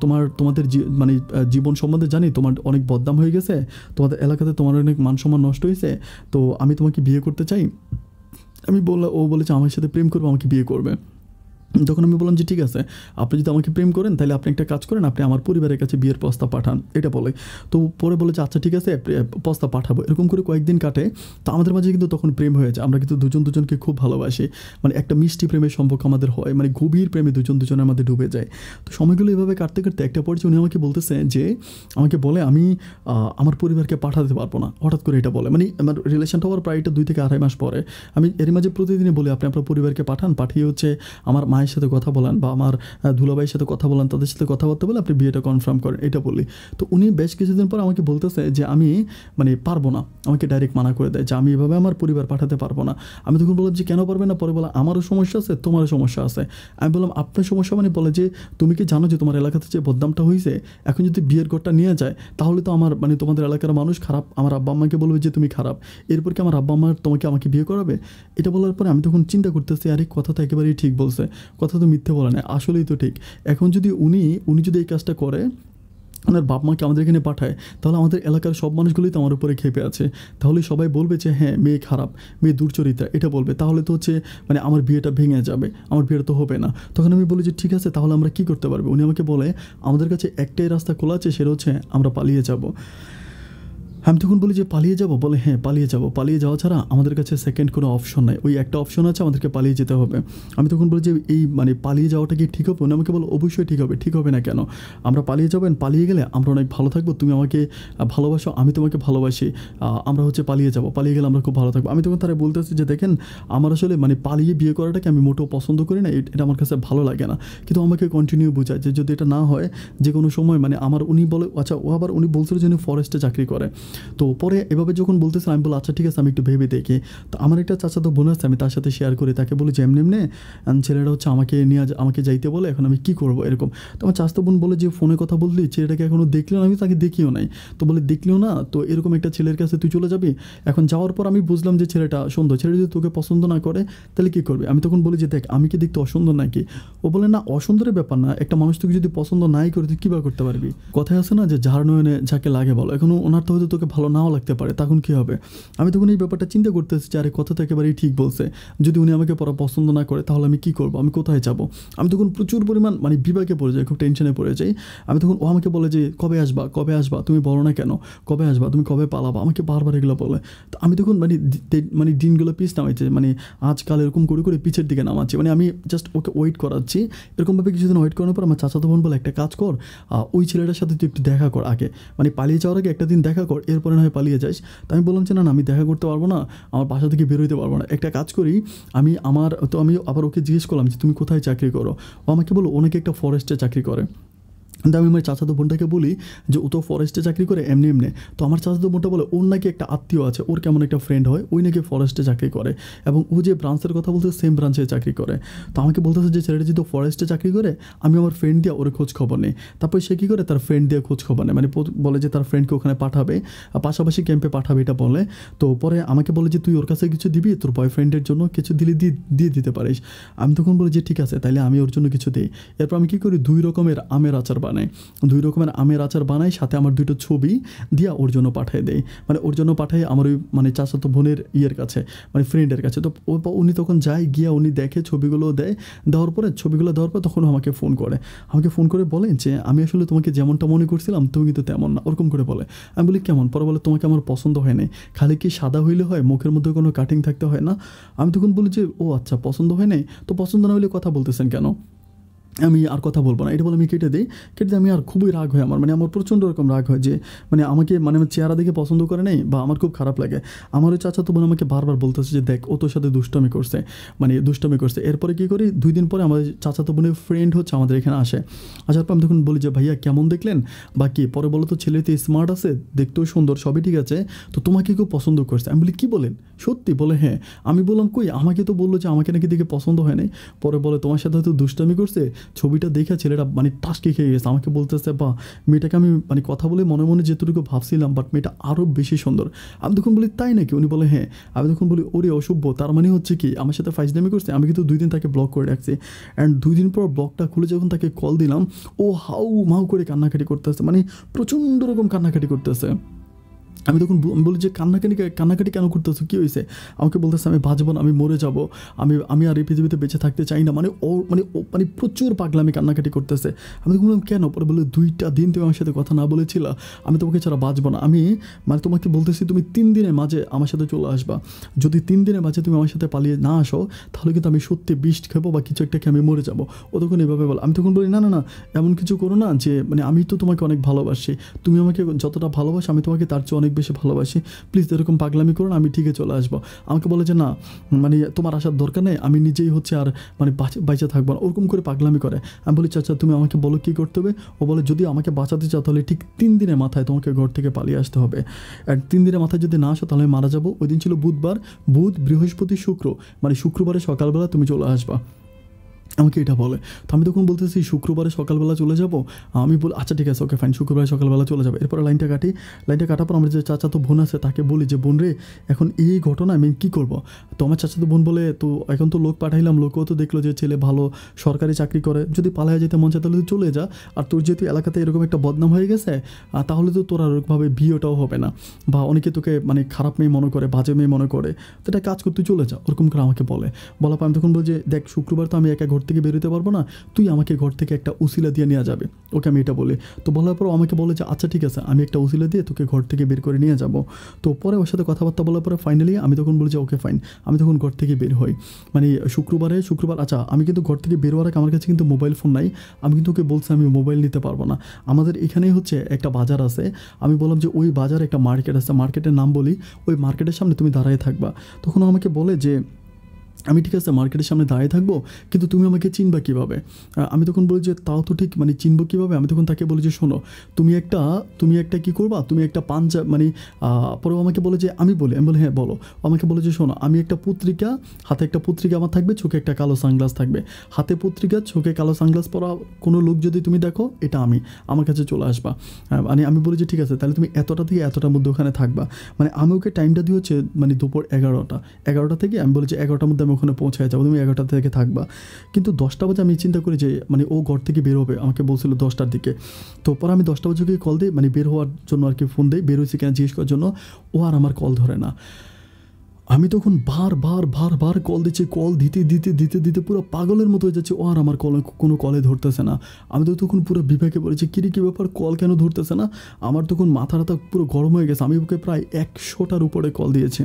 তোমার তোমাদের মানে জীবন সম্বন্ধে জানি তোমার অনেক বদনাম হয়ে গেছে তোমাদের এলাকাতে তোমার অনেক মানসম্মান নষ্ট হয়েছে তো আমি তোমাকে বিয়ে করতে চাই আমি বললাম ও বলেছে আমার সাথে প্রেম করবো আমাকে বিয়ে করবে তখন আমি বললাম যে ঠিক আছে আপনি যদি আমাকে প্রেম করেন তাহলে আপনি একটা কাজ করেন আপনি আমার পরিবারের কাছে বিয়ের প্রস্তাব পাঠান এটা বলে তো পরে বলে যে আচ্ছা ঠিক আছে প্রস্তাব পাঠাবো এরকম করে কয়েকদিন কাটে তো আমাদের মাঝে কিন্তু তখন প্রেম হয়েছে আমরা কিন্তু দুজন দুজনকে খুব ভালোবাসি মানে একটা মিষ্টি প্রেমের সম্পর্ক আমাদের হয় মানে গভীর প্রেমে দুজন দুজনের আমাদের ডুবে যায় তো সময়গুলো এভাবে কাটতে কাটতে একটা পর্যায়ে উনি আমাকে বলতেছে যে আমাকে বলে আমি আমার পরিবারকে পাঠাতে পারবো না হঠাৎ করে এটা বলে মানে আমার রিলেশনটা হওয়ার প্রায় এটা দুই থেকে আড়াই মাস পরে আমি এর মাঝে প্রতিদিনই বলি আপনি আপনার পরিবারকে পাঠান পাঠিয়ে হচ্ছে আমার মা মায়ের সাথে কথা বলান বা আমার ধুলাবাইয়ের সাথে কথা বলান তাদের সাথে কথাবার্তা বলে আপনি বিয়েটা কনফার্ম করেন এটা বলি তো উনি বেশ কিছুদিন পর আমাকে বলতেছে যে আমি মানে পারবো না আমাকে ডাইরেক্ট মানা করে দেয় যে আমি এভাবে আমার পরিবার পাঠাতে পারবো না আমি তখন বললাম যে কেন পারবে না পরে বলা আমারও সমস্যা আছে তোমারও সমস্যা আছে আমি বললাম আপনার সমস্যা মানে বলে যে তুমি কি জানো যে তোমার এলাকাতে যে বদনামটা হয়েছে এখন যদি বিয়ের ঘরটা নিয়ে যায় তাহলে তো আমার মানে তোমাদের এলাকার মানুষ খারাপ আমার আব্বা আম্মাকে বলবে যে তুমি খারাপ এরপর কি আমার আব্বা আমার তোমাকে আমাকে বিয়ে করাবে এটা বলার পরে আমি তখন চিন্তা করতেছি আরে তো একেবারেই ঠিক বলছে কথা তো মিথ্যে বলে না আসলেই তো ঠিক এখন যদি উনি উনি যদি এই কাজটা করে ওনার বাপ মাকে আমাদের এখানে পাঠায় তাহলে আমাদের এলাকার সব মানুষগুলোই তো আমার উপরে খেপে আছে তাহলে সবাই বলবে যে হ্যাঁ মেয়ে খারাপ মেয়ে দুর্চরিতা এটা বলবে তাহলে তো হচ্ছে মানে আমার বিয়েটা ভেঙে যাবে আমার বিয়েটা তো হবে না তখন আমি বলি যে ঠিক আছে তাহলে আমরা কি করতে পারবো উনি আমাকে বলে আমাদের কাছে একটাই রাস্তা খোলা আছে সেটা হচ্ছে আমরা পালিয়ে যাব আমি তখন বলি যে পালিয়ে যাব বলে হ্যাঁ পালিয়ে যাব পালিয়ে যাওয়া ছাড়া আমাদের কাছে সেকেন্ড কোনো অপশন নাই ওই একটা অপশন আছে আমাদেরকে পালিয়ে যেতে হবে আমি তখন বলি যে এই মানে পালিয়ে যাওয়াটা কি ঠিক হবে না আমাকে বলো অবশ্যই ঠিক হবে ঠিক হবে না কেন আমরা পালিয়ে যাবেন পালিয়ে গেলে আমরা অনেক ভালো থাকবো তুমি আমাকে ভালোবাসো আমি তোমাকে ভালোবাসি আমরা হচ্ছে পালিয়ে যাব পালিয়ে গেলে আমরা খুব ভালো থাকবো আমি তখন তারা বলতেছি যে দেখেন আমার আসলে মানে পালিয়ে বিয়ে করাটাকে আমি মোটেও পছন্দ করি না এটা আমার কাছে ভালো লাগে না কিন্তু আমাকে কন্টিনিউ বোঝায় যে যদি এটা না হয় যে কোনো সময় মানে আমার উনি বলে আচ্ছা ও আবার উনি বলছিল যে উনি ফরেস্টে চাকরি করে তো পরে এভাবে যখন বলতেছিলাম আমি বলি আচ্ছা ঠিক আছে আমি একটু ভেবে দেখি তো আমার একটা তো বোন আছে আমি তার সাথে শেয়ার করি তাকে বলি যে এমনি এমনি ছেলেটা হচ্ছে আমাকে নিয়ে আমাকে যাইতে বলে এখন আমি কি করবো এরকম তো আমার চাচা বোন বলে যে ফোনে কথা বললি ছেলেটাকে এখনও দেখলেও আমি তাকে দেখিও নাই তো বলে দেখলেও না তো এরকম একটা ছেলের কাছে তুই চলে যাবি এখন যাওয়ার পর আমি বুঝলাম যে ছেলেটা সুন্দর ছেলে যদি তোকে পছন্দ না করে তাহলে কী করবে আমি তখন বলি যে দেখ আমি কি দেখতে অসুন্দর নাকি ও বলে না অসুন্দরের ব্যাপার না একটা মানুষ তোকে যদি পছন্দ নাই করে তুই কীভাবে করতে পারবি কথায় আছে না যে ঝাড় নয়নে যাকে লাগে বলো এখনও ওনার তো হয়তো তোকে ভালো নাও লাগতে পারে তখন কী হবে আমি তখন এই ব্যাপারটা চিন্তা করতেছি যে আরে কথা তো একেবারেই ঠিক বলছে যদি উনি আমাকে পড়া পছন্দ না করে তাহলে আমি কী করবো আমি কোথায় যাব আমি তখন প্রচুর পরিমাণ মানে বিবাহে পড়ে যাই খুব টেনশনে পড়ে যাই আমি তখন ও আমাকে বলে যে কবে আসবা কবে আসবা তুমি বলো না কেন কবে আসবা তুমি কবে পালাবা আমাকে বারবার এগুলো বলে তো আমি তখন মানে মানে দিনগুলো পিস নামাইছে মানে আজকাল এরকম করে করে পিছের দিকে নামাচ্ছি মানে আমি জাস্ট ওকে ওয়েট করাচ্ছি এরকমভাবে কিছুদিন ওয়েট করানোর পর আমার চাচাতো বোন বলে একটা কাজ কর ওই ছেলেটার সাথে তুই একটু দেখা কর আগে মানে পালিয়ে যাওয়ার আগে একটা দিন দেখা কর এরপরে না হয় পালিয়ে যাস তো আমি বললাম যে না আমি দেখা করতে পারবো না আমার বাসা থেকে বেরোইতে পারবো না একটা কাজ করি আমি আমার তো আমি আবার ওকে জিজ্ঞেস করলাম যে তুমি কোথায় চাকরি করো ও আমাকে বলো অনেকে একটা ফরেস্টে চাকরি করে তা আমি আমার চাচাতো বোনটাকে বলি যে ও তো ফরেস্টে চাকরি করে এমনি এমনি তো আমার চাচাতো বোনটা বলে ওর নাকি একটা আত্মীয় আছে ওর কেমন একটা ফ্রেন্ড হয় ওই নাকি ফরেস্টে চাকরি করে এবং ও যে ব্রাঞ্চের কথা বলতেছে সেম ব্রাঞ্চে চাকরি করে তো আমাকে বলতেছে যে ছেলেটা যদি ফরেস্টে চাকরি করে আমি আমার ফ্রেন্ড দিয়ে ওর খোঁজ খবর নেই তারপর সে কী করে তার ফ্রেন্ড দিয়ে খোঁজ খবর নেয় মানে বলে যে তার ফ্রেন্ডকে ওখানে পাঠাবে পাশাপাশি ক্যাম্পে পাঠাবে এটা বলে তো পরে আমাকে বলে যে তুই ওর কাছে কিছু দিবি তোর বয়ফ্রেন্ডের জন্য কিছু দিলে দিয়ে দিয়ে দিতে পারিস আমি তখন বলি যে ঠিক আছে তাহলে আমি ওর জন্য কিছু দিই এরপর আমি কী করি দুই রকমের আমের আচার বানায় দুই রকমের আমের আচার বানাই সাথে আমার দুটো ছবি দিয়া ওর জন্য পাঠিয়ে দেয় মানে ওর জন্য পাঠাই আমার ওই মানে চাচাতো বোনের ইয়ের কাছে মানে ফ্রেন্ডের কাছে তো উনি তখন যায় গিয়া উনি দেখে ছবিগুলো দেয় দেওয়ার পরে ছবিগুলো দেওয়ার পর তখন আমাকে ফোন করে আমাকে ফোন করে বলেন যে আমি আসলে তোমাকে যেমনটা মনে করছিলাম তুমি কিন্তু তেমন না ওরকম করে বলে আমি বলি কেমন পরে বলে তোমাকে আমার পছন্দ হয় নাই খালি কি সাদা হইলে হয় মুখের মধ্যে কোনো কাটিং থাকতে হয় না আমি তখন বলি যে ও আচ্ছা পছন্দ হয় নাই তো পছন্দ না হইলে কথা বলতেছেন কেন আমি আর কথা বলবো না এটা বলে আমি কেটে দিই কেটে দিয়ে আমি আর খুবই রাগ হয় আমার মানে আমার প্রচণ্ড রকম রাগ হয় যে মানে আমাকে মানে আমার চেহারা দেখে পছন্দ করে নেই বা আমার খুব খারাপ লাগে আমার ওই চাচা তো বোন আমাকে বারবার বলতেছে যে দেখ ও তোর সাথে দুষ্টমি করছে মানে দুষ্টমি করছে এরপরে কী করি দুই দিন পরে আমাদের চাচা তো বোনের ফ্রেন্ড হচ্ছে আমাদের এখানে আসে আসার পর আমি তখন বলি যে ভাইয়া কেমন দেখলেন বা কি পরে বলো তো ছেলে তো স্মার্ট আছে দেখতেও সুন্দর সবই ঠিক আছে তো তোমাকে কেউ পছন্দ করছে আমি বলি কী বলেন সত্যি বলে হ্যাঁ আমি বললাম কই আমাকে তো বললো যে আমাকে নাকি দেখে পছন্দ হয় নাই পরে বলে তোমার সাথে হয়তো দুষ্টমি করছে ছবিটা দেখে ছেলেটা মানে টাস্কে খেয়ে গেছে আমাকে বলতেছে বা মেয়েটাকে আমি মানে কথা বলে মনে মনে যেতটুকু ভাবছিলাম বাট মেয়েটা আরও বেশি সুন্দর আমি তখন বলি তাই নাকি উনি বলে হ্যাঁ আমি তখন বলি ওরে অসভ্য তার মানে হচ্ছে কি আমার সাথে ফাইজদামি করছে আমি কিন্তু দুই দিন তাকে ব্লক করে রাখছি অ্যান্ড দুই দিন পর ব্লকটা খুলে যখন তাকে কল দিলাম ও হাউ মাউ করে কান্নাকাটি করতেছে মানে প্রচণ্ড রকম কান্নাকাটি করতেছে আমি তখন বলি যে কান্নাকানি কান্নাকাটি কেন করতেছো কী হয়েছে আমাকে বলতেছে আমি বাঁচবো না আমি মরে যাব আমি আমি আর এই পৃথিবীতে বেঁচে থাকতে চাই না মানে ও মানে ও মানে প্রচুর পাগলামি কান্নাকাটি করতেছে আমি তখন বললাম কেন পরে বলে দুইটা দিন তুমি আমার সাথে কথা না বলেছিল আমি তোমাকে ছাড়া বাঁচবো না আমি মানে তোমাকে বলতেছি তুমি তিন দিনের মাঝে আমার সাথে চলে আসবা যদি তিন দিনের মাঝে তুমি আমার সাথে পালিয়ে না আসো তাহলে কিন্তু আমি সত্যি বিষ্ট খেবো বা কিছু একটা খেয়ে আমি মরে যাবো ও তখন এভাবে বলো আমি তখন বলি না না না এমন কিছু করো না যে মানে আমি তো তোমাকে অনেক ভালোবাসি তুমি আমাকে যতটা ভালোবাসো আমি তোমাকে তার চেয়ে অনেক অনেক বেশি ভালোবাসি প্লিজ এরকম পাগলামি করুন আমি ঠিকই চলে আসবো আমাকে বলে যে না মানে তোমার আসার দরকার নেই আমি নিজেই হচ্ছে আর মানে বাইচে থাকবো না ওরকম করে পাগলামি করে আমি বলি চাচা তুমি আমাকে বলো কী করতে হবে ও বলে যদি আমাকে বাঁচাতে চাও তাহলে ঠিক তিন দিনের মাথায় তোমাকে ঘর থেকে পালিয়ে আসতে হবে আর তিন দিনের মাথায় যদি না আসো তাহলে মারা যাবো ওই দিন ছিল বুধবার বুধ বৃহস্পতি শুক্র মানে শুক্রবারে সকালবেলা তুমি চলে আসবা আমাকে এটা বলে তো আমি তখন বলতেছি শুক্রবারে সকালবেলা চলে যাব আমি বল আচ্ছা ঠিক আছে ওকে ফাইন শুক্রবারে সকালবেলা চলে যাবো এরপরে লাইনটা কাটি লাইনটা কাটার পর আমার যে চাচা তো বোন আছে তাকে বলি যে বোন রে এখন এই ঘটনা আমি কী করবো তো আমার চাচা তো বোন বলে তো এখন তো লোক পাঠাইলাম লোকও তো দেখলো যে ছেলে ভালো সরকারি চাকরি করে যদি পালায় যেতে মন চায় তাহলে তো চলে যা আর তোর যেহেতু এলাকাতে এরকম একটা বদনাম হয়ে গেছে তাহলে তো তোর আর ওরকমভাবে বিয়েটাও হবে না বা অনেকে তোকে মানে খারাপ মেয়ে মনে করে বাজে মেয়ে মনে করে তো এটা কাজ করতে চলে যা ওরকম করে আমাকে বলে বলা আমি তখন বলি যে দেখ শুক্রবার তো আমি একা ঘর থেকে বেরোতে পারবো না তুই আমাকে ঘর থেকে একটা উসিলা দিয়ে নেওয়া যাবে ওকে আমি এটা বলি তো বলার পর আমাকে বলে যে আচ্ছা ঠিক আছে আমি একটা উসিলা দিয়ে তোকে ঘর থেকে বের করে নিয়ে যাব তো পরে ওর সাথে কথাবার্তা বলার পরে ফাইনালি আমি তখন বলি যে ওকে ফাইন আমি তখন ঘর থেকে বের হই মানে শুক্রবারে শুক্রবার আচ্ছা আমি কিন্তু ঘর থেকে বেরোয়ার আগে আমার কাছে কিন্তু মোবাইল ফোন নাই আমি কিন্তু ওকে বলছি আমি মোবাইল নিতে পারবো না আমাদের এখানেই হচ্ছে একটা বাজার আছে আমি বললাম যে ওই বাজার একটা মার্কেট আছে মার্কেটের নাম বলি ওই মার্কেটের সামনে তুমি দাঁড়ায় থাকবা তখন আমাকে বলে যে আমি ঠিক আছে মার্কেটের সামনে দাঁড়িয়ে থাকবো কিন্তু তুমি আমাকে চিনবা কীভাবে আমি তখন বলি যে তাও তো ঠিক মানে চিনবো কীভাবে আমি তখন তাকে বলি যে শোনো তুমি একটা তুমি একটা কি করবা তুমি একটা পাঞ্জাব মানে পরে আমাকে বলে যে আমি বলি আমি বলি হ্যাঁ বলো আমাকে বলে যে শোনো আমি একটা পত্রিকা হাতে একটা পত্রিকা আমার থাকবে চোখে একটা কালো সানগ্লাস থাকবে হাতে পত্রিকা চোখে কালো সানগ্লাস পরা কোনো লোক যদি তুমি দেখো এটা আমি আমার কাছে চলে আসবা মানে আমি বলি যে ঠিক আছে তাহলে তুমি এতটা থেকে এতটার মধ্যে ওখানে থাকবা মানে আমি ওকে টাইমটা দিয়ে হচ্ছে মানে দুপুর এগারোটা এগারোটা থেকে আমি বলি যে এগারোটার মধ্যে আমি ওখানে পৌঁছে যাবো তুমি এগারোটা থেকে থাকবা কিন্তু দশটা বাজে আমি চিন্তা করি যে মানে ও ঘর থেকে বের হবে আমাকে বলছিল দশটার দিকে তো পরে আমি দশটা বাজে কল দিই মানে বের হওয়ার জন্য আর কি ফোন দিই বের হয়েছি কেন জিজ্ঞেস করার জন্য ও আর আমার কল ধরে না আমি তখন বার বার বার বার কল দিচ্ছি কল দিতে দিতে দিতে দিতে পুরো পাগলের মতো হয়ে যাচ্ছে ও আর আমার কল কোনো কলে ধরতেছে না আমি তো তখন পুরো বিভাগে বলেছি কিরে কী ব্যাপার কল কেন ধরতেছে না আমার তখন মাথাটা পুরো গরম হয়ে গেছে আমি ওকে প্রায় একশোটার উপরে কল দিয়েছি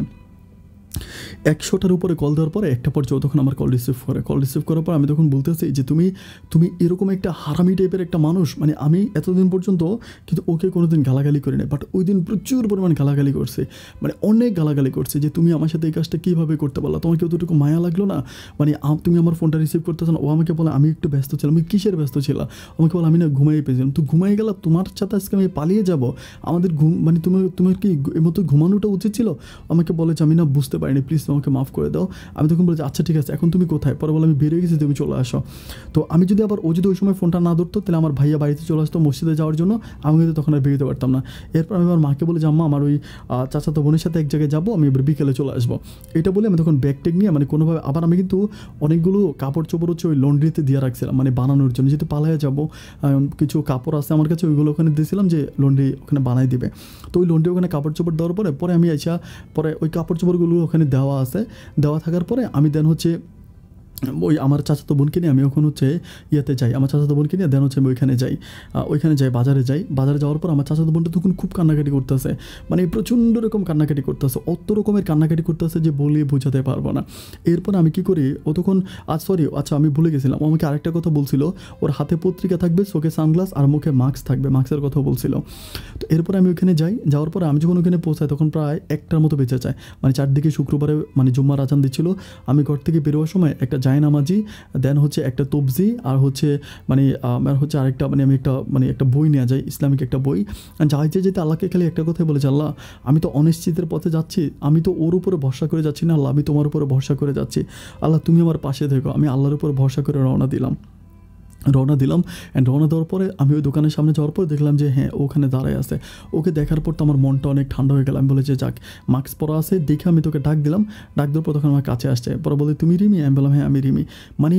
একশোটার উপরে কল দেওয়ার পরে একটা পর্যায়ে তখন আমার কল রিসিভ করে কল রিসিভ করার পর আমি তখন বলতেছি যে তুমি তুমি এরকম একটা হারামি টাইপের একটা মানুষ মানে আমি এতদিন পর্যন্ত কিন্তু ওকে কোনো দিন গালাগালি করি না বাট ওই দিন প্রচুর পরিমাণ গালাগালি করছে মানে অনেক গালাগালি করছে যে তুমি আমার সাথে এই কাজটা কীভাবে করতে পারলা তোমার কেউ মায়া লাগলো না মানে তুমি আমার ফোনটা রিসিভ করতেছ না ও আমাকে বলে আমি একটু ব্যস্ত ছিলাম আমি কিসের ব্যস্ত ছিলাম আমাকে বলে আমি না ঘুমাই পেয়েছিলাম তো ঘুমাই গেল তোমার সাথে আজকে আমি পালিয়ে যাব আমাদের ঘুম মানে তুমি তোমার কি এর মতো ঘুমানোটা উচিত ছিল আমাকে বলে যে আমি না বুঝতে পারি পারিনি প্লিজ তোমাকে মাফ করে দাও আমি তখন বলছি আচ্ছা ঠিক আছে এখন তুমি কোথায় পরে বলে আমি বেরিয়ে গেছি তুমি চলে আসো তো আমি যদি আবার ও যদি ওই সময় ফোনটা না ধরতো তাহলে আমার ভাইয়া বাড়িতে চলে আসতো মসজিদে যাওয়ার জন্য আমি কিন্তু তখন আর বেরোতে পারতাম না এরপর আমি আমার মাকে বলে যে আম্মা আমার ওই চাচাতো বোনের সাথে এক জায়গায় যাবো আমি এবার বিকেলে চলে আসবো এটা বলে আমি তখন ব্যাগ টেক নিয়ে মানে কোনোভাবে আবার আমি কিন্তু অনেকগুলো কাপড় চোপড় হচ্ছে ওই লন্ড্রিতে দিয়ে রাখছিলাম মানে বানানোর জন্য যেহেতু পালাইয়া যাবো কিছু কাপড় আছে আমার কাছে ওইগুলো ওখানে দিয়েছিলাম যে লন্ড্রি ওখানে বানাই দিবে তো ওই লোনটি ওখানে কাপড় চোপড় দেওয়ার পরে পরে আমি আইসা পরে ওই কাপড় চোপড়গুলো ওখানে দেওয়া আছে দেওয়া থাকার পরে আমি দেন হচ্ছে ওই আমার চাচাতো বোনকে নিয়ে আমি এখন হচ্ছে ইয়েতে যাই আমার চাচাতো বোনকে নিয়ে দেন হচ্ছে আমি ওইখানে যাই ওইখানে যাই বাজারে যাই বাজারে যাওয়ার পর আমার চাচাতো বোনটা তখন খুব কান্নাকাটি করতেছে মানে প্রচণ্ড রকম কান্নাকাটি করতেছে অত রকমের কান্নাকাটি করতেছে যে বলে বোঝাতে পারবো না এরপর আমি কি করি ও তখন আজ সরি আচ্ছা আমি ভুলে গেছিলাম আমাকে আরেকটা কথা বলছিল ওর হাতে পত্রিকা থাকবে চোখে সানগ্লাস আর মুখে মাস্ক থাকবে মাস্কের কথা বলছিল তো এরপর আমি ওইখানে যাই যাওয়ার পর আমি যখন ওখানে পৌঁছাই তখন প্রায় একটার মতো বেঁচে যায় মানে চারদিকে শুক্রবারে মানে জুম্মার আচান দিচ্ছিল আমি ঘর থেকে বেরোয়ার সময় একটা জায়নামাজি দেন হচ্ছে একটা তবজি আর হচ্ছে মানে আমার হচ্ছে আরেকটা মানে আমি একটা মানে একটা বই নেওয়া যায় ইসলামিক একটা বই যে যেতে আল্লাহকে খালি একটা কথাই বলেছে আল্লাহ আমি তো অনিশ্চিতের পথে যাচ্ছি আমি তো ওর উপরে ভরসা করে যাচ্ছি না আল্লাহ আমি তোমার উপরে ভরসা করে যাচ্ছি আল্লাহ তুমি আমার পাশে থেকো আমি আল্লাহর উপর ভরসা করে রওনা দিলাম রওনা দিলাম অ্যান্ড রওনা দেওয়ার পরে আমি ওই দোকানের সামনে যাওয়ার পরে দেখলাম যে হ্যাঁ ওখানে দাঁড়ায় আছে ওকে দেখার পর তো আমার মনটা অনেক ঠান্ডা হয়ে গেল আমি বলে যে যাক মাস্ক পরা আছে দেখে আমি তোকে ডাক দিলাম ডাক দেওয়ার পর তখন আমার কাছে আসছে পরে বলে তুমি রিমি আমি বললাম হ্যাঁ আমি রিমি মানে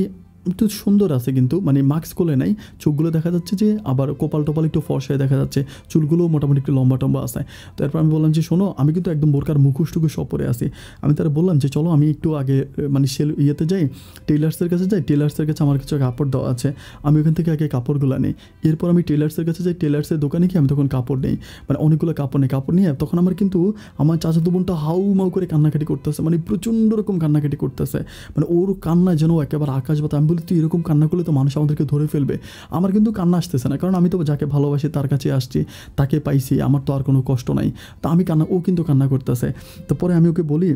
একটু সুন্দর আছে কিন্তু মানে মাস্ক খুলে নাই চোখগুলো দেখা যাচ্ছে যে আবার কপাল টপাল একটু ফর্সায় দেখা যাচ্ছে চুলগুলোও মোটামুটি একটু লম্বা টম্বা আসে তো এরপর আমি বললাম যে শোনো আমি কিন্তু একদম বোরকার মুখোশ টুকুশ সব পরে আসি আমি তারা বললাম যে চলো আমি একটু আগে মানে সেল ইয়েতে যাই টেলার্সের কাছে যাই টেলার্সের কাছে আমার কিছু কাপড় দেওয়া আছে আমি ওখান থেকে আগে কাপড়গুলো নিই এরপর আমি টেলার্সের কাছে যাই টেলার্সের দোকানে কি আমি তখন কাপড় নেই মানে অনেকগুলো কাপড় নেই কাপড় নিয়ে তখন আমার কিন্তু আমার চাচাতো বোনটা হাউ মাউ করে কান্নাকাটি করতেছে মানে প্রচণ্ড রকম কান্নাকাটি করতেছে মানে ওর কান্না যেন একেবারে আকাশ বাতা আমি বলি তুই এরকম কান্না করলে তো মানুষ আমাদেরকে ধরে ফেলবে আমার কিন্তু কান্না আসতেছে না কারণ আমি তো যাকে ভালোবাসি তার কাছে আসছি তাকে পাইছি আমার তো আর কোনো কষ্ট নাই তা আমি কান্না ও কিন্তু কান্না করতেছে তো পরে আমি ওকে বলি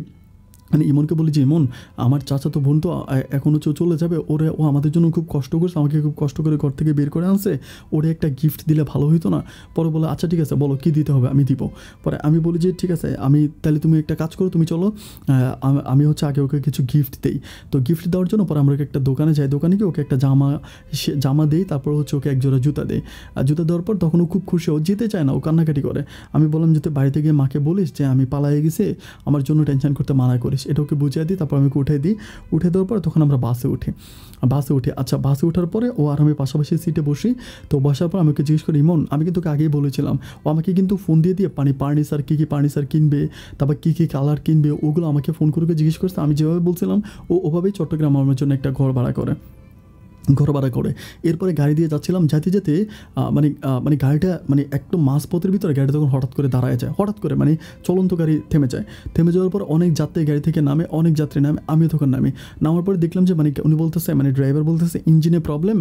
মানে ইমনকে বলি যে ইমন আমার চাচা তো বোন তো এখন হচ্ছে চলে যাবে ওরে ও আমাদের জন্য খুব কষ্ট করছে আমাকে খুব কষ্ট করে ঘর থেকে বের করে আনছে ওরে একটা গিফট দিলে ভালো হইতো না পরে বলে আচ্ছা ঠিক আছে বলো কী দিতে হবে আমি দিব পরে আমি বলি যে ঠিক আছে আমি তাহলে তুমি একটা কাজ করো তুমি চলো আমি হচ্ছে আগে ওকে কিছু গিফট দেই তো গিফট দেওয়ার জন্য পরে আমরা একটা দোকানে যাই দোকানে গিয়ে ওকে একটা জামা জামা দেই তারপর হচ্ছে ওকে একজোড়া জুতা দেয় আর জুতা দেওয়ার পর তখন ও খুব খুশি ও যেতে চায় না ও কান্নাকাটি করে আমি বললাম যে বাড়িতে গিয়ে মাকে বলিস যে আমি পালাই গেছে আমার জন্য টেনশন করতে মানা করিস জিনিস এটা ওকে বুঝিয়ে দিই তারপর আমি ওকে উঠে দিই উঠে দেওয়ার পর তখন আমরা বাসে উঠি বাসে উঠি আচ্ছা বাসে ওঠার পরে ও আর আমি পাশাপাশি সিটে বসি তো বসার পর আমাকে জিজ্ঞেস করি ইমন আমি কিন্তু ওকে আগেই বলেছিলাম ও আমাকে কিন্তু ফোন দিয়ে দিয়ে পানি স্যার কী কী স্যার কিনবে তারপর কী কী কালার কিনবে ওগুলো আমাকে ফোন করে জিজ্ঞেস করছে আমি যেভাবে বলছিলাম ও ওভাবেই চট্টগ্রাম আমার জন্য একটা ঘর ভাড়া করে ঘর ভাড়া করে এরপরে গাড়ি দিয়ে যাচ্ছিলাম যেতে যেতে মানে মানে গাড়িটা মানে একটু মাঝপথের ভিতরে গাড়ি তখন হঠাৎ করে দাঁড়ায় যায় হঠাৎ করে মানে চলন্ত গাড়ি থেমে যায় থেমে যাওয়ার পর অনেক যাত্রী গাড়ি থেকে নামে অনেক যাত্রী নামে আমিও তখন নামি নামার পরে দেখলাম যে মানে উনি বলতেছে মানে ড্রাইভার বলতেছে ইঞ্জিনে প্রবলেম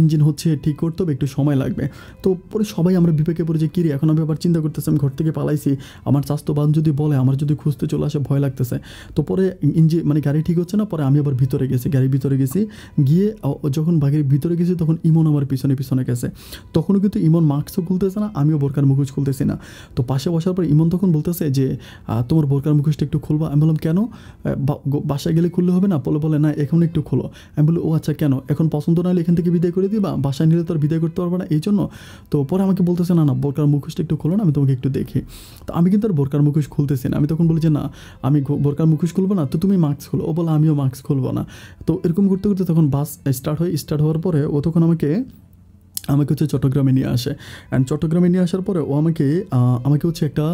ইঞ্জিন হচ্ছে ঠিক করতে হবে একটু সময় লাগবে তো পরে সবাই আমরা বিপেকে পড়ে যে কিরে এখন আমি আবার চিন্তা করতেছি আমি ঘর থেকে পালাইছি আমার স্বাস্থ্যবান যদি বলে আমার যদি খুঁজতে চলে আসে ভয় লাগতেছে তো পরে ইঞ্জিন মানে গাড়ি ঠিক হচ্ছে না পরে আমি আবার ভিতরে গেছি গাড়ির ভিতরে গেছি গিয়ে যখন বাঘের ভিতরে গেছি তখন ইমন আমার পিছনে পিছনে গেছে তখনও কিন্তু ইমন মাস্কও খুলতেছে না আমিও বোরকার মুখোশ খুলতেছি না তো পাশে বসার পর ইমন তখন বলতেছে যে তোমার বোরকার মুখোশটা একটু খুলবা আমি বললাম কেন বাসায় গেলে খুললে হবে না বলে বলে না এখন একটু খোলো আমি বলি ও আচ্ছা কেন এখন পছন্দ না হলে এখান থেকে বিদায় করে দিবা বাসায় নিলে তো আর বিদায় করতে পারবে না এই জন্য তো পরে আমাকে বলতেছে না না বোরকার মুখোশটা একটু খোলো না আমি তোমাকে একটু দেখি তো আমি কিন্তু আর বোরকার মুখোশ খুলতেছি না আমি তখন বলি যে না আমি বোরকার মুখোশ খুলবো না তো তুমি মাস্ক খুলো ও বলে আমিও মাস্ক খুলবো না তো এরকম করতে করতে তখন বাস স্টার্ট হয় স্টার্ট হওয়ার পরে ওতুকন আমাকে আমাকে হচ্ছে চট্টগ্রামে নিয়ে আসে অ্যান্ড চট্টগ্রামে নিয়ে আসার পরে ও আমাকে আমাকে হচ্ছে একটা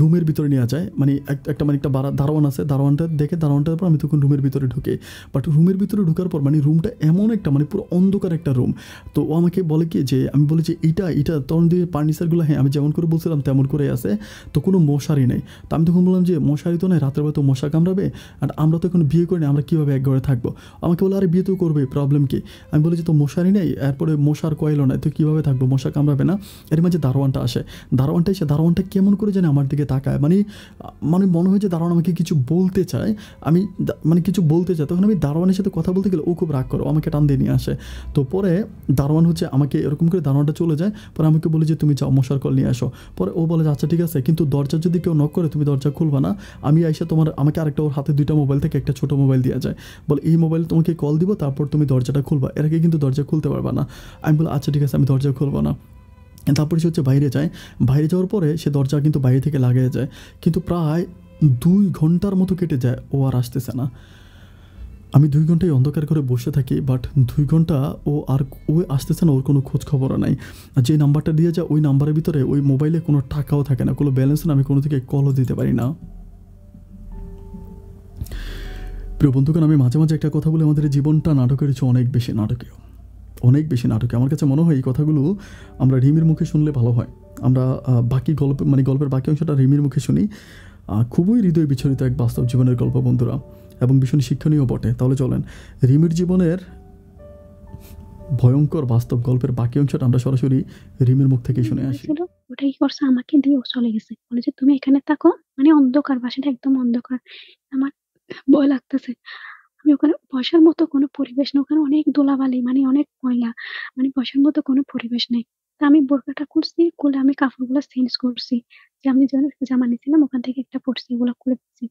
রুমের ভিতরে নিয়ে যায় মানে একটা মানে একটা দারোয়ান আছে দারোয়ানটা দেখে দারোয়ানটার পর আমি তখন রুমের ভিতরে ঢুকে বাট রুমের ভিতরে ঢুকার পর মানে রুমটা এমন একটা মানে পুরো অন্ধকার একটা রুম তো ও আমাকে বলে কি যে আমি বলি যে এটা এটা তখন দিয়ে ফার্নিচারগুলো হ্যাঁ আমি যেমন করে বলছিলাম তেমন করে আছে তো কোনো মশারি নেই তো আমি তখন বললাম যে মশারি তো নয় রাত্রেবেলা তো মশা কামড়াবে আর আমরা তো এখন বিয়ে করি না আমরা কীভাবে এক ঘরে থাকবো আমাকে বলে আরে বিয়ে তো করবে প্রবলেম কি আমি বলি যে তো মশারি নেই এরপরে মশার কয়েলও না তো কীভাবে থাকবো মশা কামড়াবে না এর মাঝে দারোয়ানটা আসে দারোয়ানটা এসে দারোয়ানটা কেমন করে জানে আমার দিকে তাকায় মানে মানে মনে হয় যে দারোয়ান আমাকে কিছু বলতে চায় আমি মানে কিছু বলতে চায় তখন আমি দারোয়ানের সাথে কথা বলতে গেলে ও খুব রাগ করো আমাকে টান দিয়ে নিয়ে আসে তো পরে দারোয়ান হচ্ছে আমাকে এরকম করে দারোয়ানটা চলে যায় পরে আমাকে বলে যে তুমি যাও মশার কল নিয়ে আসো পরে ও বলে যে আচ্ছা ঠিক আছে কিন্তু দরজা যদি কেউ নক করে তুমি দরজা খুলবা না আমি আইসা তোমার আমাকে আরেকটা ওর হাতে দুইটা মোবাইল থেকে একটা ছোটো মোবাইল দেওয়া যায় বলে এই মোবাইল তোমাকে কল দিব তারপর তুমি দরজাটা খুলবা এর আগে কিন্তু দরজা খুলতে পারবা না আমি বলে আচ্ছা ঠিক ঠিক আছে আমি দরজা খুলবো না তারপরে সে হচ্ছে বাইরে যায় বাইরে যাওয়ার পরে সে দরজা কিন্তু বাইরে থেকে লাগিয়ে যায় কিন্তু প্রায় দুই ঘন্টার মতো কেটে যায় ও আর আসতেছে না আমি দুই ঘন্টায় অন্ধকার করে বসে থাকি বাট দুই ঘন্টা ও আর ও আসতেছে না ওর কোনো খোঁজ খবরও নাই যে নাম্বারটা দিয়ে যায় ওই নাম্বারের ভিতরে ওই মোবাইলে কোনো টাকাও থাকে না কোনো ব্যালেন্স না আমি কোনো থেকে কলও দিতে পারি না প্রিয় বন্ধুগণ আমি মাঝে মাঝে একটা কথা বলে আমাদের জীবনটা নাটকের কিছু অনেক বেশি নাটকীয় অনেক বেশি নাটকে আমার কাছে মনে হয় এই কথাগুলো আমরা রিমির মুখে শুনলে ভালো হয় আমরা বাকি গল্প মানে গল্পের বাকি অংশটা রিমির মুখে শুনি খুবই হৃদয় বিচলিত এক বাস্তব জীবনের গল্প বন্ধুরা এবং ভীষণ শিক্ষণীয় বটে তাহলে চলেন রিমির জীবনের ভয়ঙ্কর বাস্তব গল্পের বাকি অংশটা আমরা সরাসরি রিমির মুখ থেকে শুনে আসি ওটাই করছে আমাকে দিয়ে ও চলে গেছে বলে যে তুমি এখানে থাকো মানে অন্ধকার বাসাটা একদম অন্ধকার আমার ভয় লাগতেছে আমি ওখানে বসার মতো কোনো পরিবেশ নেই ওখানে অনেক দোলাবালি মানে অনেক ময়লা মানে বসার মতো কোনো পরিবেশ নেই তা আমি বোরকাটা খুলছি খুলে আমি কাপড়গুলো চেঞ্জ করছি যে আমি জামা নিয়েছিলাম ওখান থেকে একটা পড়ছি ওগুলো খুলে দিচ্ছি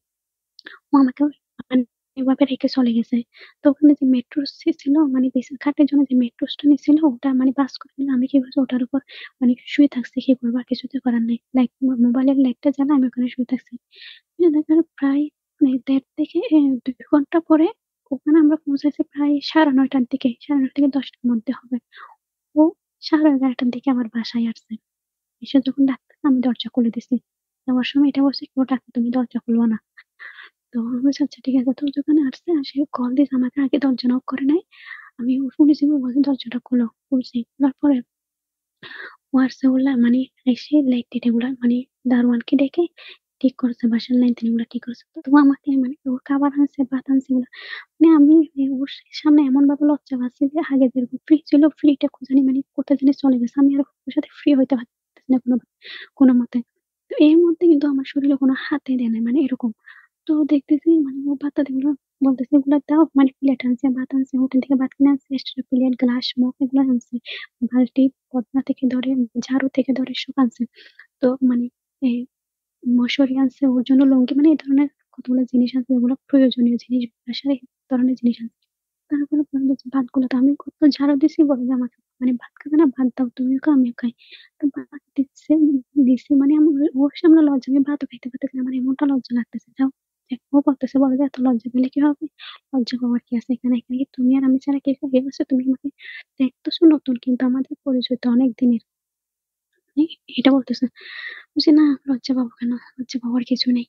ও আমাকে মানে এভাবে রেখে চলে গেছে তো ওখানে যে মেট্রোস ছিল মানে খাটের জন্য যে মেট্রোসটা নিয়েছিল ওটা মানে বাস করে নিলে আমি কি করছি ওটার উপর মানে শুয়ে থাকছি কি করবো আর কিছুতে করার নেই লাইট মোবাইলের লাইটটা জানা আমি ওখানে শুয়ে থাকছি প্রায় মানে দেড় থেকে দুই ঘন্টা পরে ওখানে আমরা পৌঁছাইছি প্রায় সাড়ে নয়টার দিকে সাড়ে নয়টা থেকে দশটার মধ্যে হবে ও সাড়ে এগারোটার দিকে আমার বাসায় আসছে এসে যখন ডাক্তার আমি দরজা খুলে দিছি যাওয়ার সময় এটা বলছে কেউ ডাক্তার তুমি দরজা খুলবো না তো আমি বলছি আচ্ছা ঠিক আছে তো যখন আসছে আসে কল দিয়েছে আমাকে আগে দরজা নক করে নেয় আমি শুনেছি বলছে দরজাটা খুলো খুলছি খোলার পরে ও আসছে বললাম মানে এসে লাইট টেটেগুলা মানে দারোয়ানকে ডেকে ঠিক করেছে বাসার লাইন তিনি এগুলো ঠিক করেছে তো আমাকে মানে ওর খাবার আনছে ভাত আনছে এগুলো মানে আমি মানে ওর সামনে এমন ভাবে লজ্জা পাচ্ছি যে আগে যেরকম ফ্রি ছিল ফ্রিটা খুঁজানি মানে কোথায় জানি চলে গেছে আমি আর ওর সাথে ফ্রি হইতে পারতেছি না কোনো কোনো মতে তো এর মধ্যে কিন্তু আমার শরীরে কোনো হাতে দেয় না মানে এরকম তো দেখতেছি মানে ও ভাতটা দেখলো বলতেছে এগুলো দাও মানে প্লেট আনছে ভাত আনছে হোটেল থেকে ভাত কিনে আনছে এক্সট্রা প্লেট গ্লাস মগ এগুলো আনছে বালতি পদ্মা থেকে ধরে ঝাড়ু থেকে ধরে সব আনছে তো মানে মশারি আছে ওর জন্য লুঙ্গি মানে এই ধরনের কতগুলো জিনিস আছে যেগুলো প্রয়োজনীয় জিনিস বাসার এই ধরনের জিনিস আছে তারপরে গুলো তো আমি কত ঝাড়ু দিছি বলে যে আমাকে মানে ভাত খাবে না ভাত দাও তুমিও খাও আমিও খাই তো ভাত দিচ্ছে দিচ্ছে মানে আমার ওর সামনে লজ্জা আমি ভাত খাইতে পারতেছি আমার এমনটা লজ্জা লাগতেছে যাও ও করতেছে বলে যে এত লজ্জা পেলে কি হবে লজ্জা পাওয়ার কি আছে এখানে এখানে তুমি আর আমি ছাড়া কে খাই তুমি আমাকে দেখতেছো নতুন কিন্তু আমাদের পরিচয় তো অনেক দিনের এটা বলতেছে বলছি না লজ্জা পাবো কেন লজ্জা পাওয়ার কিছু নেই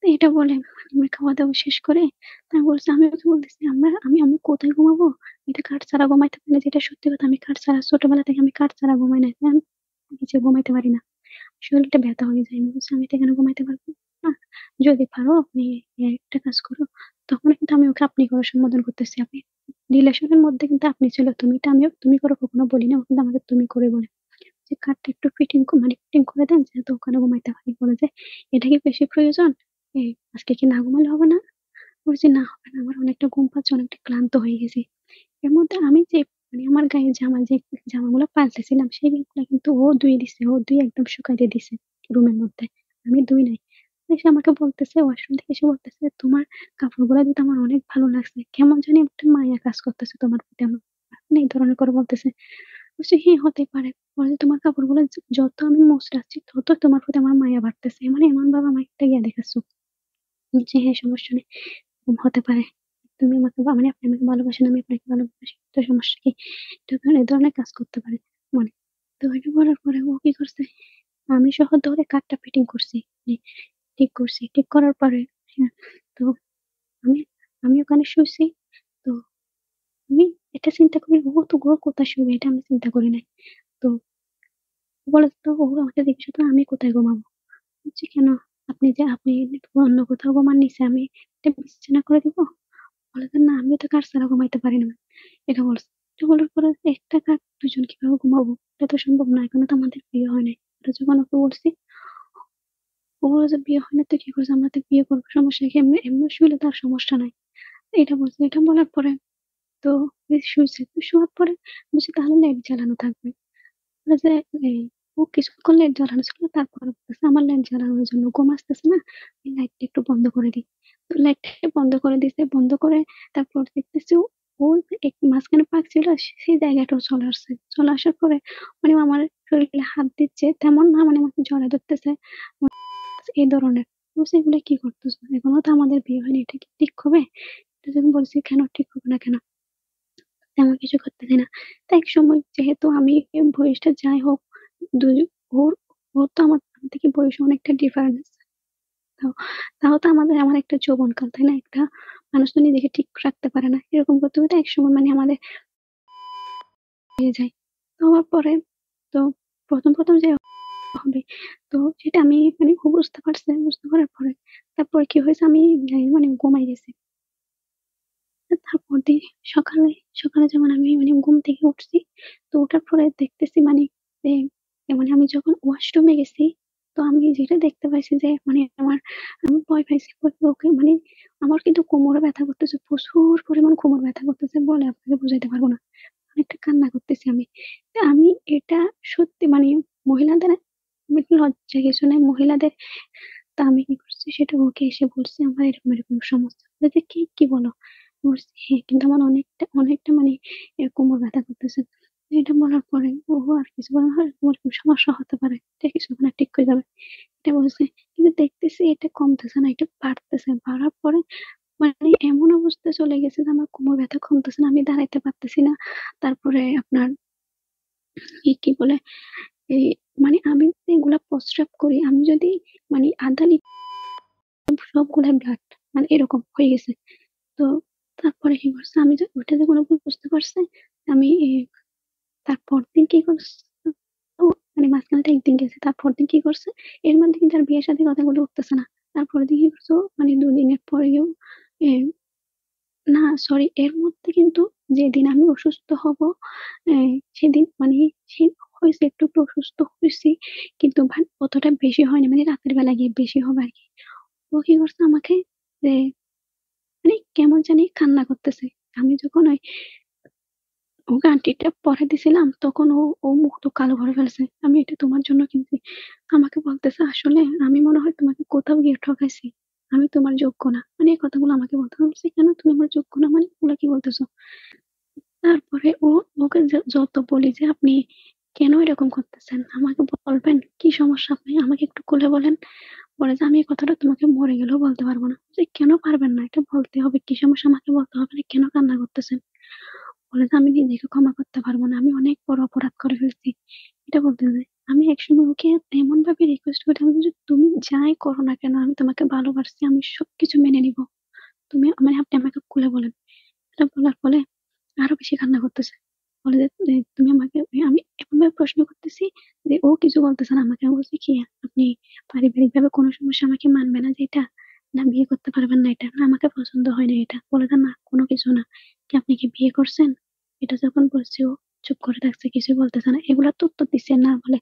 তো এটা বলে আমরা খাওয়া দাওয়া শেষ করে তারা বলছে আমি ওকে বলতেছি আমরা আমি আমি কোথায় ঘুমাবো আমি তো কাঠ ছাড়া ঘুমাইতে পারি না যেটা সত্যি কথা আমি কাঠ ছাড়া ছোটবেলা থেকে আমি কাঠ ছাড়া ঘুমাই না আমি নিচে ঘুমাইতে পারি না শরীরটা ব্যথা হয়ে যায় আমি বলছি আমি তো এখানে ঘুমাইতে পারবো যদি পারো আপনি একটা কাজ করো তখন কিন্তু আমি ওকে আপনি করো সম্বোধন করতেছি আপনি রিলেশনের মধ্যে কিন্তু আপনি ছিল তুমি আমিও তুমি করো কখনো বলি না কিন্তু আমাকে তুমি করে বলে যে খাটটা একটু ফিটিং মানে ফিটিং করে দেন যেহেতু ওখানে ঘুমাইতে পারি বলে যে এটা কি বেশি প্রয়োজন এই আজকে কি না ঘুমালে হবে না বলছি না হবে না আমার অনেকটা ঘুম পাচ্ছে অনেকটা ক্লান্ত হয়ে গেছি এর মধ্যে আমি যে মানে আমার গায়ে জামা যে জামাগুলো পাল্টেছিলাম সেইগুলো কিন্তু ও ধুয়ে দিছে ও ধুয়ে একদম শুকাই দিয়ে দিছে রুমের মধ্যে আমি ধুই নাই সে আমাকে বলতেছে ওয়াশরুম থেকে এসে বলতেছে তোমার কাপড়গুলো দিতে আমার অনেক ভালো লাগছে কেমন জানি একটা মায়া কাজ করতেছে তোমার প্রতি আমার মানে এই ধরনের করে বলতেছে বলছে হ্যাঁ হতে পারে বলে তোমার কাপড়গুলো যত আমি মোচড়াচ্ছি তত তোমার প্রতি আমার মায়া বাড়তেছে মানে এমন ভাবে একটা গিয়ে দেখাচ্ছো যে হ্যাঁ সমস্যা নেই হতে পারে তুমি আমাকে মানে আপনি আমাকে ভালোবাসেন আমি আপনাকে ভালোবাসি তো সমস্যা কি এ ধরনের কাজ করতে পারে মানে তো এটা বলার পরে ও কি করছে আমি সহ ধরে কাঠটা ফিটিং করছি ঠিক করছি ঠিক করার পরে হ্যাঁ, তো আমি আমি ওখানে শুয়েছি তো আমি এটা চিন্তা করি ও তো গো কোথায় শুবে এটা আমি চিন্তা করি নাই তো বলে তো ও আমাকে দেখছো তো আমি কোথায় ঘুমাবো বলছি কেন আপনি যে আপনি অন্য কোথাও ঘুমান নিচে আমি এটা বিছানা করে দেবো বলে তো না আমি তো কার ছাড়া ঘুমাইতে পারি না এটা বলছে তো বলার পরে একটা কাক দুজন কিভাবে ঘুমাবো এটা তো সম্ভব না এখনো তো আমাদের বিয়ে হয় নাই এটা যখন ওকে বলছি ও যে বিয়ে হয় না তো কি করছে আমরা তো বিয়ে করবো সমস্যা কি এমনি এমনি শুলে তার সমস্যা নাই এটা বলছে এটা বলার পরে তো বেশ শুয়েছে। শোয়ার পরে বলছে "তাহলে লাইট জ্বালানো থাকবে।" ও কিছুক্ষণ লাইট জ্বালানো ছিল। তারপর বলতেছে, "আমার লাইট জ্বালানোর জন্য ঘুম আসতেছে না। আমি লাইটটা একটু বন্ধ করে দিই।" তো লাইটটাকে বন্ধ করে দিছে। বন্ধ করে তারপর দেখতেছি ও এক মাঝখানে পাক ছিল সেই জায়গাটাও চলে আসছে। চলে আসার পরে মানে আমার শরীরে হাত দিচ্ছে। তেমন না মানে আমাকে জড়ায় ধরতেছে। এই ধরনের। বলছে, "এগুলা কি করতেছো? এখনো তো আমাদের বিয়ে হয়নি। এটা কি ঠিক হবে?" তো তখন বলছি, "কেন ঠিক হবে না কেন?" তেমন কিছু করতে দেয় না তো এক সময় যেহেতু আমি বয়সটা যাই হোক ওর ওর তো আমার থেকে বয়স অনেকটা ডিফারেন্স তাও তো আমাদের আমার একটা যৌবন কাল তাই না একটা মানুষ তো নিজেকে ঠিক রাখতে পারে না এরকম করতে করতে এক সময় মানে আমাদের হয়ে যায় তো আমার পরে তো প্রথম প্রথম যে হবে তো সেটা আমি মানে খুব বুঝতে পারছি বুঝতে পারার পরে তারপরে কি হয়েছে আমি মানে ঘুমাই গেছি তারপর দিয়ে সকালে সকালে যেমন আমি মানে ঘুম থেকে উঠছি তো ওঠার পরে দেখতেছি মানে মানে আমি যখন ওয়াশরুমে গেছি তো আমি যেটা দেখতে পাইছি যে মানে আমার আমি ভয় পাইছি ওকে মানে আমার কিন্তু কোমরে ব্যথা করতেছে প্রচুর পরিমাণ কোমর ব্যথা করতেছে বলে আপনাকে বুঝাইতে পারবো না অনেকটা কান্না করতেছি আমি আমি এটা সত্যি মানে মহিলাদের মানে লজ্জা কিছু নাই মহিলাদের তা আমি কি করছি সেটা ওকে এসে বলছি আমার এরকম এরকম সমস্যা কি কি বলো পড়ছি কিন্তু আমার অনেকটা অনেকটা মানে কোমর ব্যথা করতেছে এটা বলার পরে ও আর কিছু বলে হয় তোমার খুব সমস্যা হতে পারে এটা কিছুক্ষণ ঠিক হয়ে যাবে এটা বলছে কিন্তু দেখতেছি এটা কমতেছে না এটা বাড়তেছে বাড়ার পরে মানে এমন অবস্থা চলে গেছে যে আমার কোমর ব্যথা কমতেছে না আমি দাঁড়াইতে পারতেছি না তারপরে আপনার কি বলে এই মানে আমি এগুলা প্রস্রাব করি আমি যদি মানে আধা লিটার সবগুলা ব্লাড মানে এরকম হয়ে গেছে তো তারপরে কি করছে আমি তো ওইটা যখন বুঝতে পারছে আমি তারপর দিন কি করছে মানে মাঝখানেটা একদিন গেছে তারপর দিন কি করছে এর মধ্যে মানে কিন্তু আর বিয়ের সাথে কথাগুলো উঠতেছে না তারপরে দিন কি করছে মানে দুদিনের পরেও না সরি এর মধ্যে কিন্তু যেদিন আমি অসুস্থ হব সেদিন মানে সে হয়েছে একটু অসুস্থ হয়েছি কিন্তু অতটা বেশি হয়নি মানে রাতের বেলা গিয়ে বেশি হবে আর কি ও কি করছে আমাকে যে মানে কেমন জানি কান্না করতেছে আমি যখন ওই ও আন্টিটা পরে দিছিলাম তখন ও ও মুখ তো কালো ভরে ফেলছে আমি এটা তোমার জন্য কিনছি আমাকে বলতেছে আসলে আমি মনে হয় তোমাকে কোথাও গিয়ে ঠকাইছি আমি তোমার যোগ্য না মানে এই কথাগুলো আমাকে বলতে বলছি কেন তুমি আমার যোগ্য না মানে ওগুলো কি বলতেছো তারপরে ও ওকে যত বলি যে আপনি কেন এরকম করতেছেন? আমাকে বলবেন? কি সমস্যা আপনি? আমাকে একটু খুলে বলেন। বলে যে, আমি এই কথাটা তোমাকে মরে গেলেও বলতে পারবো না। যে, কেন পারবেন না? এটা বলতে হবে। কি সমস্যা আমাকে বলতে হবে না। কেন কান্না করতেছেন? বলে যে, আমি নিজেকে ক্ষমা করতে পারবো না। আমি অনেক বড় অপরাধ করে ফেলছি। এটা বলতে বলতেছে। আমি একসময় ওকে ভাবে রিকোয়েস্ট করি আমি যে, তুমি যাই করো না কেন আমি তোমাকে ভালোবাসছি। আমি সবকিছু মেনে নিব। তুমি মানে আপনি আমাকে খুলে বলেন। এটা বলার ফলে আরো বেশি কান্না করতেছে। বলে যে তুমি আমাকে আমি এমনভাবে প্রশ্ন করতেছি যে ও কিছু বলতেছে না আমাকে বলছে কি আপনি পারিবারিক ভাবে কোনো সমস্যা আমাকে মানবে না যে এটা না বিয়ে করতে পারবেন না এটা না আমাকে পছন্দ হয় না এটা বলে না কোনো কিছু না কি আপনি কি বিয়ে করছেন এটা যখন বলছি ও চুপ করে থাকছে কিছু বলতেছে না এগুলা তো উত্তর দিচ্ছে না বলে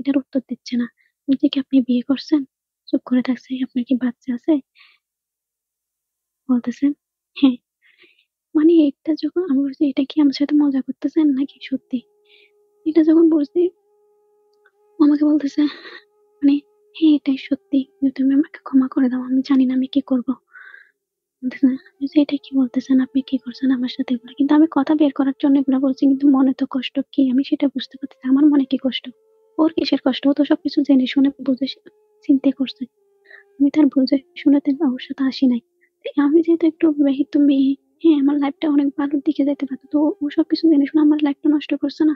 এটার উত্তর দিচ্ছে না বলছে কি আপনি বিয়ে করছেন চুপ করে থাকছে আপনার কি বাচ্চা আছে বলতেছেন হ্যাঁ মানে এটা যখন আমি বলছি এটা কি আমার সাথে মজা করতেছেন নাকি সত্যি এটা যখন বলছি আমাকে বলতেছে মানে হ্যাঁ এটাই সত্যি তুমি আমাকে ক্ষমা করে দাও আমি জানি না আমি কি করবো এটা কি বলতেছেন আপনি কি করছেন আমার সাথে এগুলো কিন্তু আমি কথা বের করার জন্য এগুলো বলছি কিন্তু মনে তো কষ্ট কি আমি সেটা বুঝতে পারতেছি আমার মনে কি কষ্ট ওর কিসের কষ্ট ও তো সবকিছু জেনে শুনে বুঝে চিনতে করছে আমি তার বুঝে শুনে ওর সাথে আসি নাই আমি যেহেতু একটু মেহিত মেয়ে হ্যাঁ আমার লাইফটা অনেক ভালো দিকে যেতে পারতো তো ও সব কিছু জেনে শুনে আমার লাইফটা নষ্ট করছে না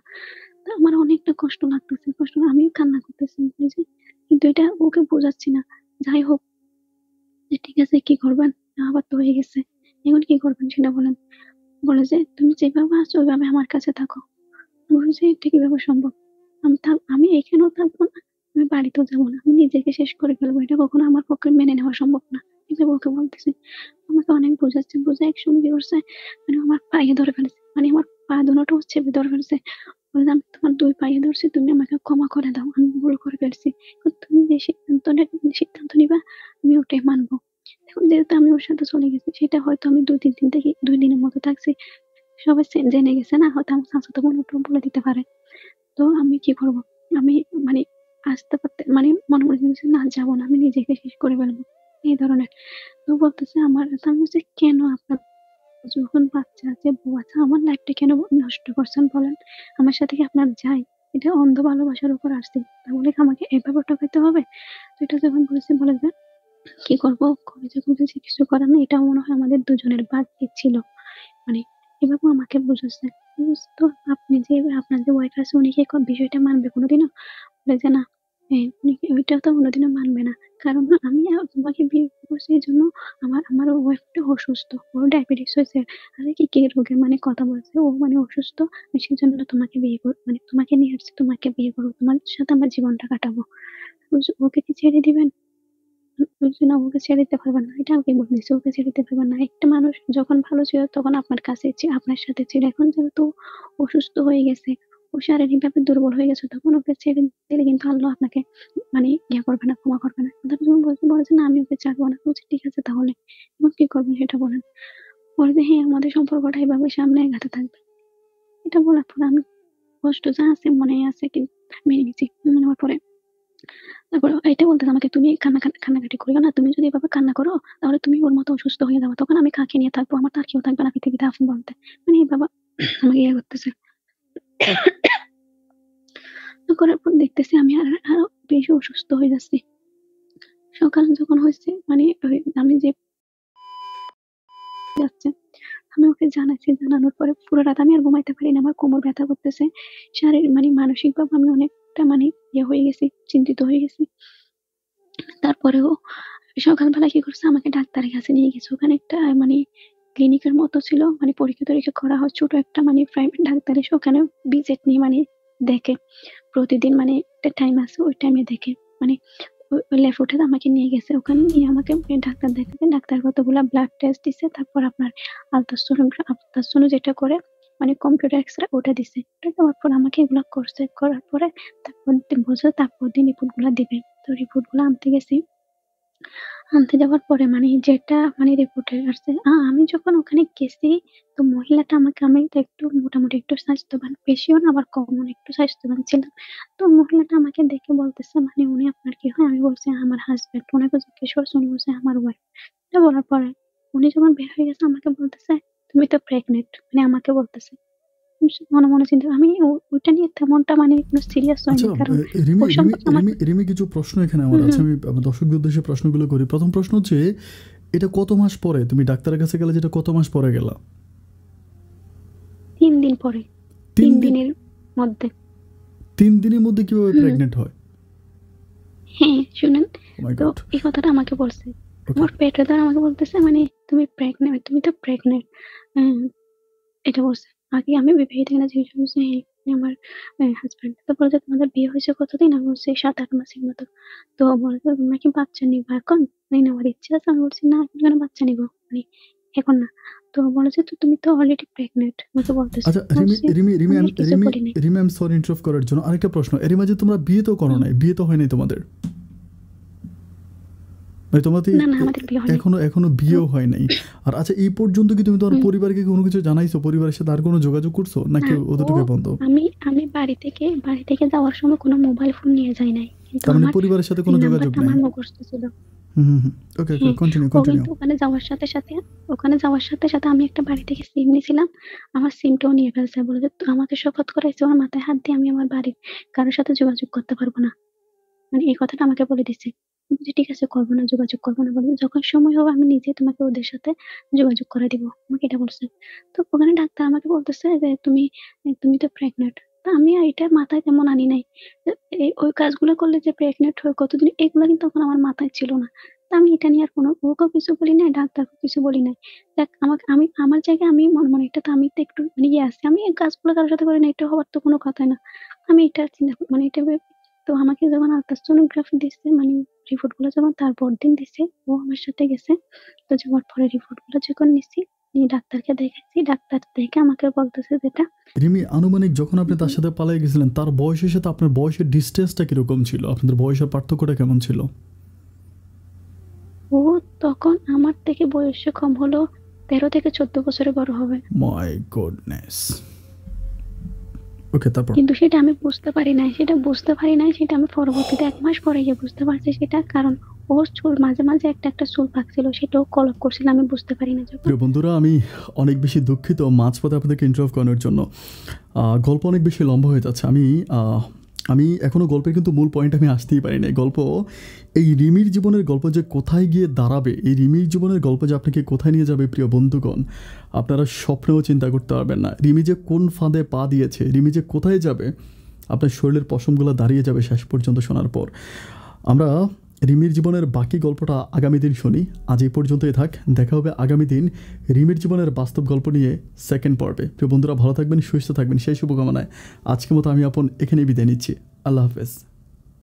তো আমার অনেকটা কষ্ট লাগতেছে কষ্ট আমিও কান্না করতেছি যে কিন্তু এটা ওকে বোঝাচ্ছি না যাই হোক যে ঠিক আছে কি করবেন আবার তো হয়ে গেছে এখন কি করবেন সেটা বলেন বলে যে তুমি যেভাবে আছো ওইভাবে আমার কাছে থাকো বলে যে এটা কিভাবে সম্ভব আমি থাক আমি এখানেও থাকবো না আমি বাড়িতেও যাবো না আমি নিজেকে শেষ করে ফেলবো এটা কখনো আমার পক্ষে মেনে নেওয়া সম্ভব না এগুলো বলতে বলতেছে আমাকে অনেক বোঝাচ্ছে বোঝা একসঙ্গে কি করছে মানে আমার পায়ে ধরে ফেলেছে মানে আমার পা দুটো হচ্ছে ধরে ফেলেছে বললাম তোমার দুই পায়ে ধরছে তুমি আমাকে ক্ষমা করে দাও আমি ভুল করে ফেলছি তুমি যে সিদ্ধান্তটা সিদ্ধান্ত নিবা আমি ওটাই মানবো এখন যেহেতু আমি ওর সাথে চলে গেছি সেটা হয়তো আমি দুই তিন দিন থেকে দুই দিনের মতো থাকছি সবাই জেনে গেছে না হয়তো আমার শাশুতো বোন ওটা বলে দিতে পারে তো আমি কি করব আমি মানে আসতে পারতে মানে মনে মনে না যাবো না আমি নিজেকে শেষ করে ফেলবো এই ধরনের তো বলতেছে আমার আমি কেন আপনার যখন বাচ্চা আছে বউ আছে আমার লাইফটা কেন নষ্ট করছেন বলেন আমার সাথে কি আপনার যাই এটা অন্ধ ভালোবাসার উপর আসছে তাহলে আমাকে এভাবে ঠকাইতে হবে তো এটা যখন বলেছে বলে যে কি করবো যখন বলছে কিছু করার না এটা মনে হয় আমাদের দুজনের বাকি ছিল মানে এভাবে আমাকে বুঝেছে তো আপনি যে আপনার যে ওয়াইফ আছে উনি কি বিষয়টা মানবে কোনোদিনও বলে যে না ওইটা তো কোনোদিনও মানবে না কারণ আমি তোমাকে বিয়ে জন্য আমার আমার ওয়াইফটা অসুস্থ ওর ডায়াবেটিস হয়েছে আরে কি কে রোগের মানে কথা বলছে ও মানে অসুস্থ আমি সেই জন্য তোমাকে বিয়ে করবো মানে তোমাকে নিয়ে আসছি তোমাকে বিয়ে করবো তোমার সাথে আমার জীবনটা কাটাবো ওকে কি ছেড়ে দিবেন না ওকে ছেড়ে দিতে পারবেন না এটা আমি ওকে ছেড়ে দিতে পারবেন না একটা মানুষ যখন ভালো ছিল তখন আপনার কাছে আপনার সাথে ছিল এখন যেহেতু অসুস্থ হয়ে গেছে ও শারীরিক ভাবে দুর্বল হয়ে গেছে তখন ওকে ছেড়ে দিলে কিন্তু আল্লাহ আপনাকে মানে ইয়া করবে না ক্ষমা করবে না তারপর যখন বলছে বলেছে না আমি ওকে চাকবো না বলছে ঠিক আছে তাহলে এখন কি করবেন সেটা বলেন বলে হ্যাঁ আমাদের সম্পর্কটা এভাবে সামনে এগাতে থাকবে এটা বলার পর আমি কষ্ট যা আছে মনে আছে কি মেনে নিচ্ছি মনে হওয়ার পরে তারপর এটা বলতে আমাকে তুমি কান্না কান্নাকাটি করিও না তুমি যদি এভাবে কান্না করো তাহলে তুমি ওর মতো অসুস্থ হয়ে যাবো তখন আমি কাকে নিয়ে থাকবো আমার তার কেউ থাকবে না পৃথিবীতে আপন বলতে মানে এই বাবা আমাকে ইয়ে করতেছে করার পর দেখতেছি আমি আর আরো বেশি অসুস্থ হয়ে যাচ্ছি সকাল যখন হয়েছে মানে আমি যে যাচ্ছে আমি ওকে জানাচ্ছি জানানোর পরে পুরো রাত আমি আর ঘুমাইতে পারি না আমার কোমর ব্যথা করতেছে শারীরিক মানে মানসিকভাবে আমি অনেকটা মানে ইয়ে হয়ে গেছি চিন্তিত হয়ে গেছি তারপরেও সকালবেলা কি করছে আমাকে ডাক্তারের কাছে নিয়ে গেছে ওখানে একটা মানে ক্লিনিকের মতো ছিল মানে পরীক্ষা টরীক্ষা করা হয় ছোট একটা মানে প্রাইভেট এসে ওখানে ভিজিট নিয়ে মানে দেখে প্রতিদিন মানে একটা টাইম আছে ওই টাইমে দেখে মানে ল্যাবরেটরি আমাকে নিয়ে গেছে ওখানে নিয়ে আমাকে ডাক্তার দেখাতে ডাক্তার কতগুলো ব্লাড টেস্ট দিছে তারপর আপনার আলট্রাসোনোগ্রাম আলট্রাসোনো যেটা করে মানে কম্পিউটার এক্স রে ওটা দিছে দেওয়ার পর আমাকে এগুলো করছে করার পরে তারপর বলছে তারপর দিন রিপোর্টগুলো দিবে তো রিপোর্টগুলো আনতে গেছি আনতে যাওয়ার পরে মানে যেটা মানে রিপোর্টে আসছে আমি যখন ওখানে গেছি তো মহিলাটা আমাকে আমি একটু মোটামুটি একটু স্বাস্থ্যবান বেশিও না আবার কমও একটু স্বাস্থ্যবান ছিলাম তো মহিলাটা আমাকে দেখে বলতেছে মানে উনি আপনার কি হয় আমি বলছি আমার হাজব্যান্ড ওনাকে জিজ্ঞেস করছে উনি বলছে আমার ওয়াইফ বলার পরে উনি যখন বের হয়ে গেছে আমাকে বলতেছে তুমি তো প্রেগনেন্ট মানে আমাকে বলতেছে মনে মনে চিন্তা আমি ওইটা নিয়ে তেমনটা মানে কোনো সিরিয়াস হয়নি আচ্ছা, রিমি কিছু প্রশ্ন এখানে আমার আছে আমি দর্শকদের উদ্দেশ্যে প্রশ্নগুলো করি প্রথম প্রশ্ন হচ্ছে এটা কত মাস পরে তুমি ডাক্তারের কাছে গেলে যেটা কত মাস পরে গেলা তিন দিন পরে তিন দিনের মধ্যে তিন দিনের মধ্যে কিভাবে প্রেগনেন্ট হয় হ্যাঁ শুনেন oh তো এই কথাটা আমাকে বলছে আমার পেট আমাকে বলতেছে মানে তুমি প্রেগনেন্ট তুমি তো প্রেগনেন্ট হ্যাঁ, এটা বলছে আগে আমি বিবাহিত কিনা না করছি আমার হাজব্যান্ড তো বলছে তোমাদের বিয়ে হয়েছে কতদিন আমি বলছি সাত আট মাসের মতো তো বলছে তোমরা কি বাচ্চা নিবো এখন তাই আমার ইচ্ছে আছে আমি বলছি না এখন কেন বাচ্চা নিবো মানে এখন না তো বলেছে তো তুমি তো অলরেডি প্রেগন্যান্ট আচ্ছা Rimi Rimi Rimi Rimi Rimi I am sorry interrupt করার জন্য আরেকটা প্রশ্ন এর মাঝে তোমরা বিয়ে তো করো নাই বিয়ে তো হয়নি তোমাদের মানে তোমাদের এখনো এখনো বিয়েও হয় নাই আর আচ্ছা এই পর্যন্ত কি তুমি তোমার পরিবারকে কোনো কিছু জানাইছো পরিবারের সাথে আর কোনো যোগাযোগ করছো নাকি হ্যাঁ, বন্ধ আমি আমি বাড়ি থেকে বাড়ি থেকে যাওয়ার সময় কোনো মোবাইল ফোন নিয়ে যাই নাই মানে পরিবারের সাথে কোনো যোগাযোগ নাই আমার মুখস্থ ছিল ওকে কন্টিনিউ কন্টিনিউ ওখানে যাওয়ার সাথে সাথে ওখানে যাওয়ার সাথে সাথে আমি একটা বাড়ি থেকে সিম নিয়েছিলাম আমার সিমটাও নিয়ে ফেলছে বলে যে আমাকে শপথ করাইছে আমার মাথায় হাত দিয়ে আমি আমার বাড়ির কারোর সাথে যোগাযোগ করতে পারবো না মানে এই কথাটা আমাকে বলে দিছে বলছে ঠিক আছে করবো না যোগাযোগ করবো না বলবো যখন সময় হবে আমি নিজে তোমাকে ওদের সাথে যোগাযোগ করে দিব আমাকে এটা বলছে তো ওখানে ডাক্তার আমাকে বলতেছে যে তুমি তুমি তো প্রেগনেন্ট তা আমি এটা মাথায় তেমন আনি নাই ওই কাজগুলো করলে যে প্রেগনেন্ট হয়ে কতদিন এগুলো কিন্তু তখন আমার মাথায় ছিল না তা আমি এটা নিয়ে আর কোনো ওকেও কিছু বলি নাই ডাক্তারকে কিছু বলি নাই দেখ আমাকে আমি আমার জায়গায় আমি মনে মনে এটা তো আমি তো একটু নিয়ে মানে আসছি আমি এই কাজগুলো কারোর সাথে করি না এটা হওয়ার তো কোনো কথাই না আমি এটা চিন্তা মানে এটা তো আমাকে যখন আলট্রাসোনোগ্রাফি দিছে মানে রিপোর্টগুলো যখন তার দিন দিছে ও আমার সাথে গেছে তো যাওয়ার পরে রিপোর্টগুলো যখন নিছি ডাক্তারকে দেখাইছি ডাক্তার দেখে আমাকে বলতেছে যেটা রিমি আনুমানিক যখন আপনি তার সাথে পালিয়ে গেছিলেন তার বয়সের সাথে আপনার বয়সের ডিস্টেন্সটা কিরকম ছিল আপনাদের বয়সের পার্থক্যটা কেমন ছিল ও তখন আমার থেকে বয়সে কম হলো তেরো থেকে চোদ্দ বছরে বড় হবে মাই গুডনেস ওকে তারপর কিন্তু সেটা আমি বুঝতে পারি নাই সেটা বুঝতে পারি নাই সেটা আমি পরবর্তীতে এক মাস পরে গিয়ে বুঝতে পারছি সেটা কারণ ওর চুল মাঝে মাঝে একটা একটা চুল পাকছিল সেটাও কলপ করছিল আমি বুঝতে পারি না প্রিয় বন্ধুরা আমি অনেক বেশি দুঃখিত মাঝপথে আপনাদেরকে ইন্টারভ করানোর জন্য গল্প অনেক বেশি লম্বা হয়ে যাচ্ছে আমি আমি এখনও গল্পের কিন্তু মূল পয়েন্ট আমি আসতেই পারি না গল্প এই রিমির জীবনের গল্প যে কোথায় গিয়ে দাঁড়াবে এই রিমির জীবনের গল্প যে আপনাকে কোথায় নিয়ে যাবে প্রিয় বন্ধুগণ আপনারা স্বপ্নেও চিন্তা করতে পারবেন না রিমি যে কোন ফাঁদে পা দিয়েছে রিমি যে কোথায় যাবে আপনার শরীরের পশমগুলো দাঁড়িয়ে যাবে শেষ পর্যন্ত শোনার পর আমরা রিমির জীবনের বাকি গল্পটা আগামী দিন শুনি আজ এই পর্যন্তই থাক দেখা হবে আগামী দিন রিমির জীবনের বাস্তব গল্প নিয়ে সেকেন্ড পর্বে প্রিয় বন্ধুরা ভালো থাকবেন সুস্থ থাকবেন সেই শুভকামনায় আজকের মতো আমি আপন এখানেই বিদায় নিচ্ছি আল্লাহ হাফেজ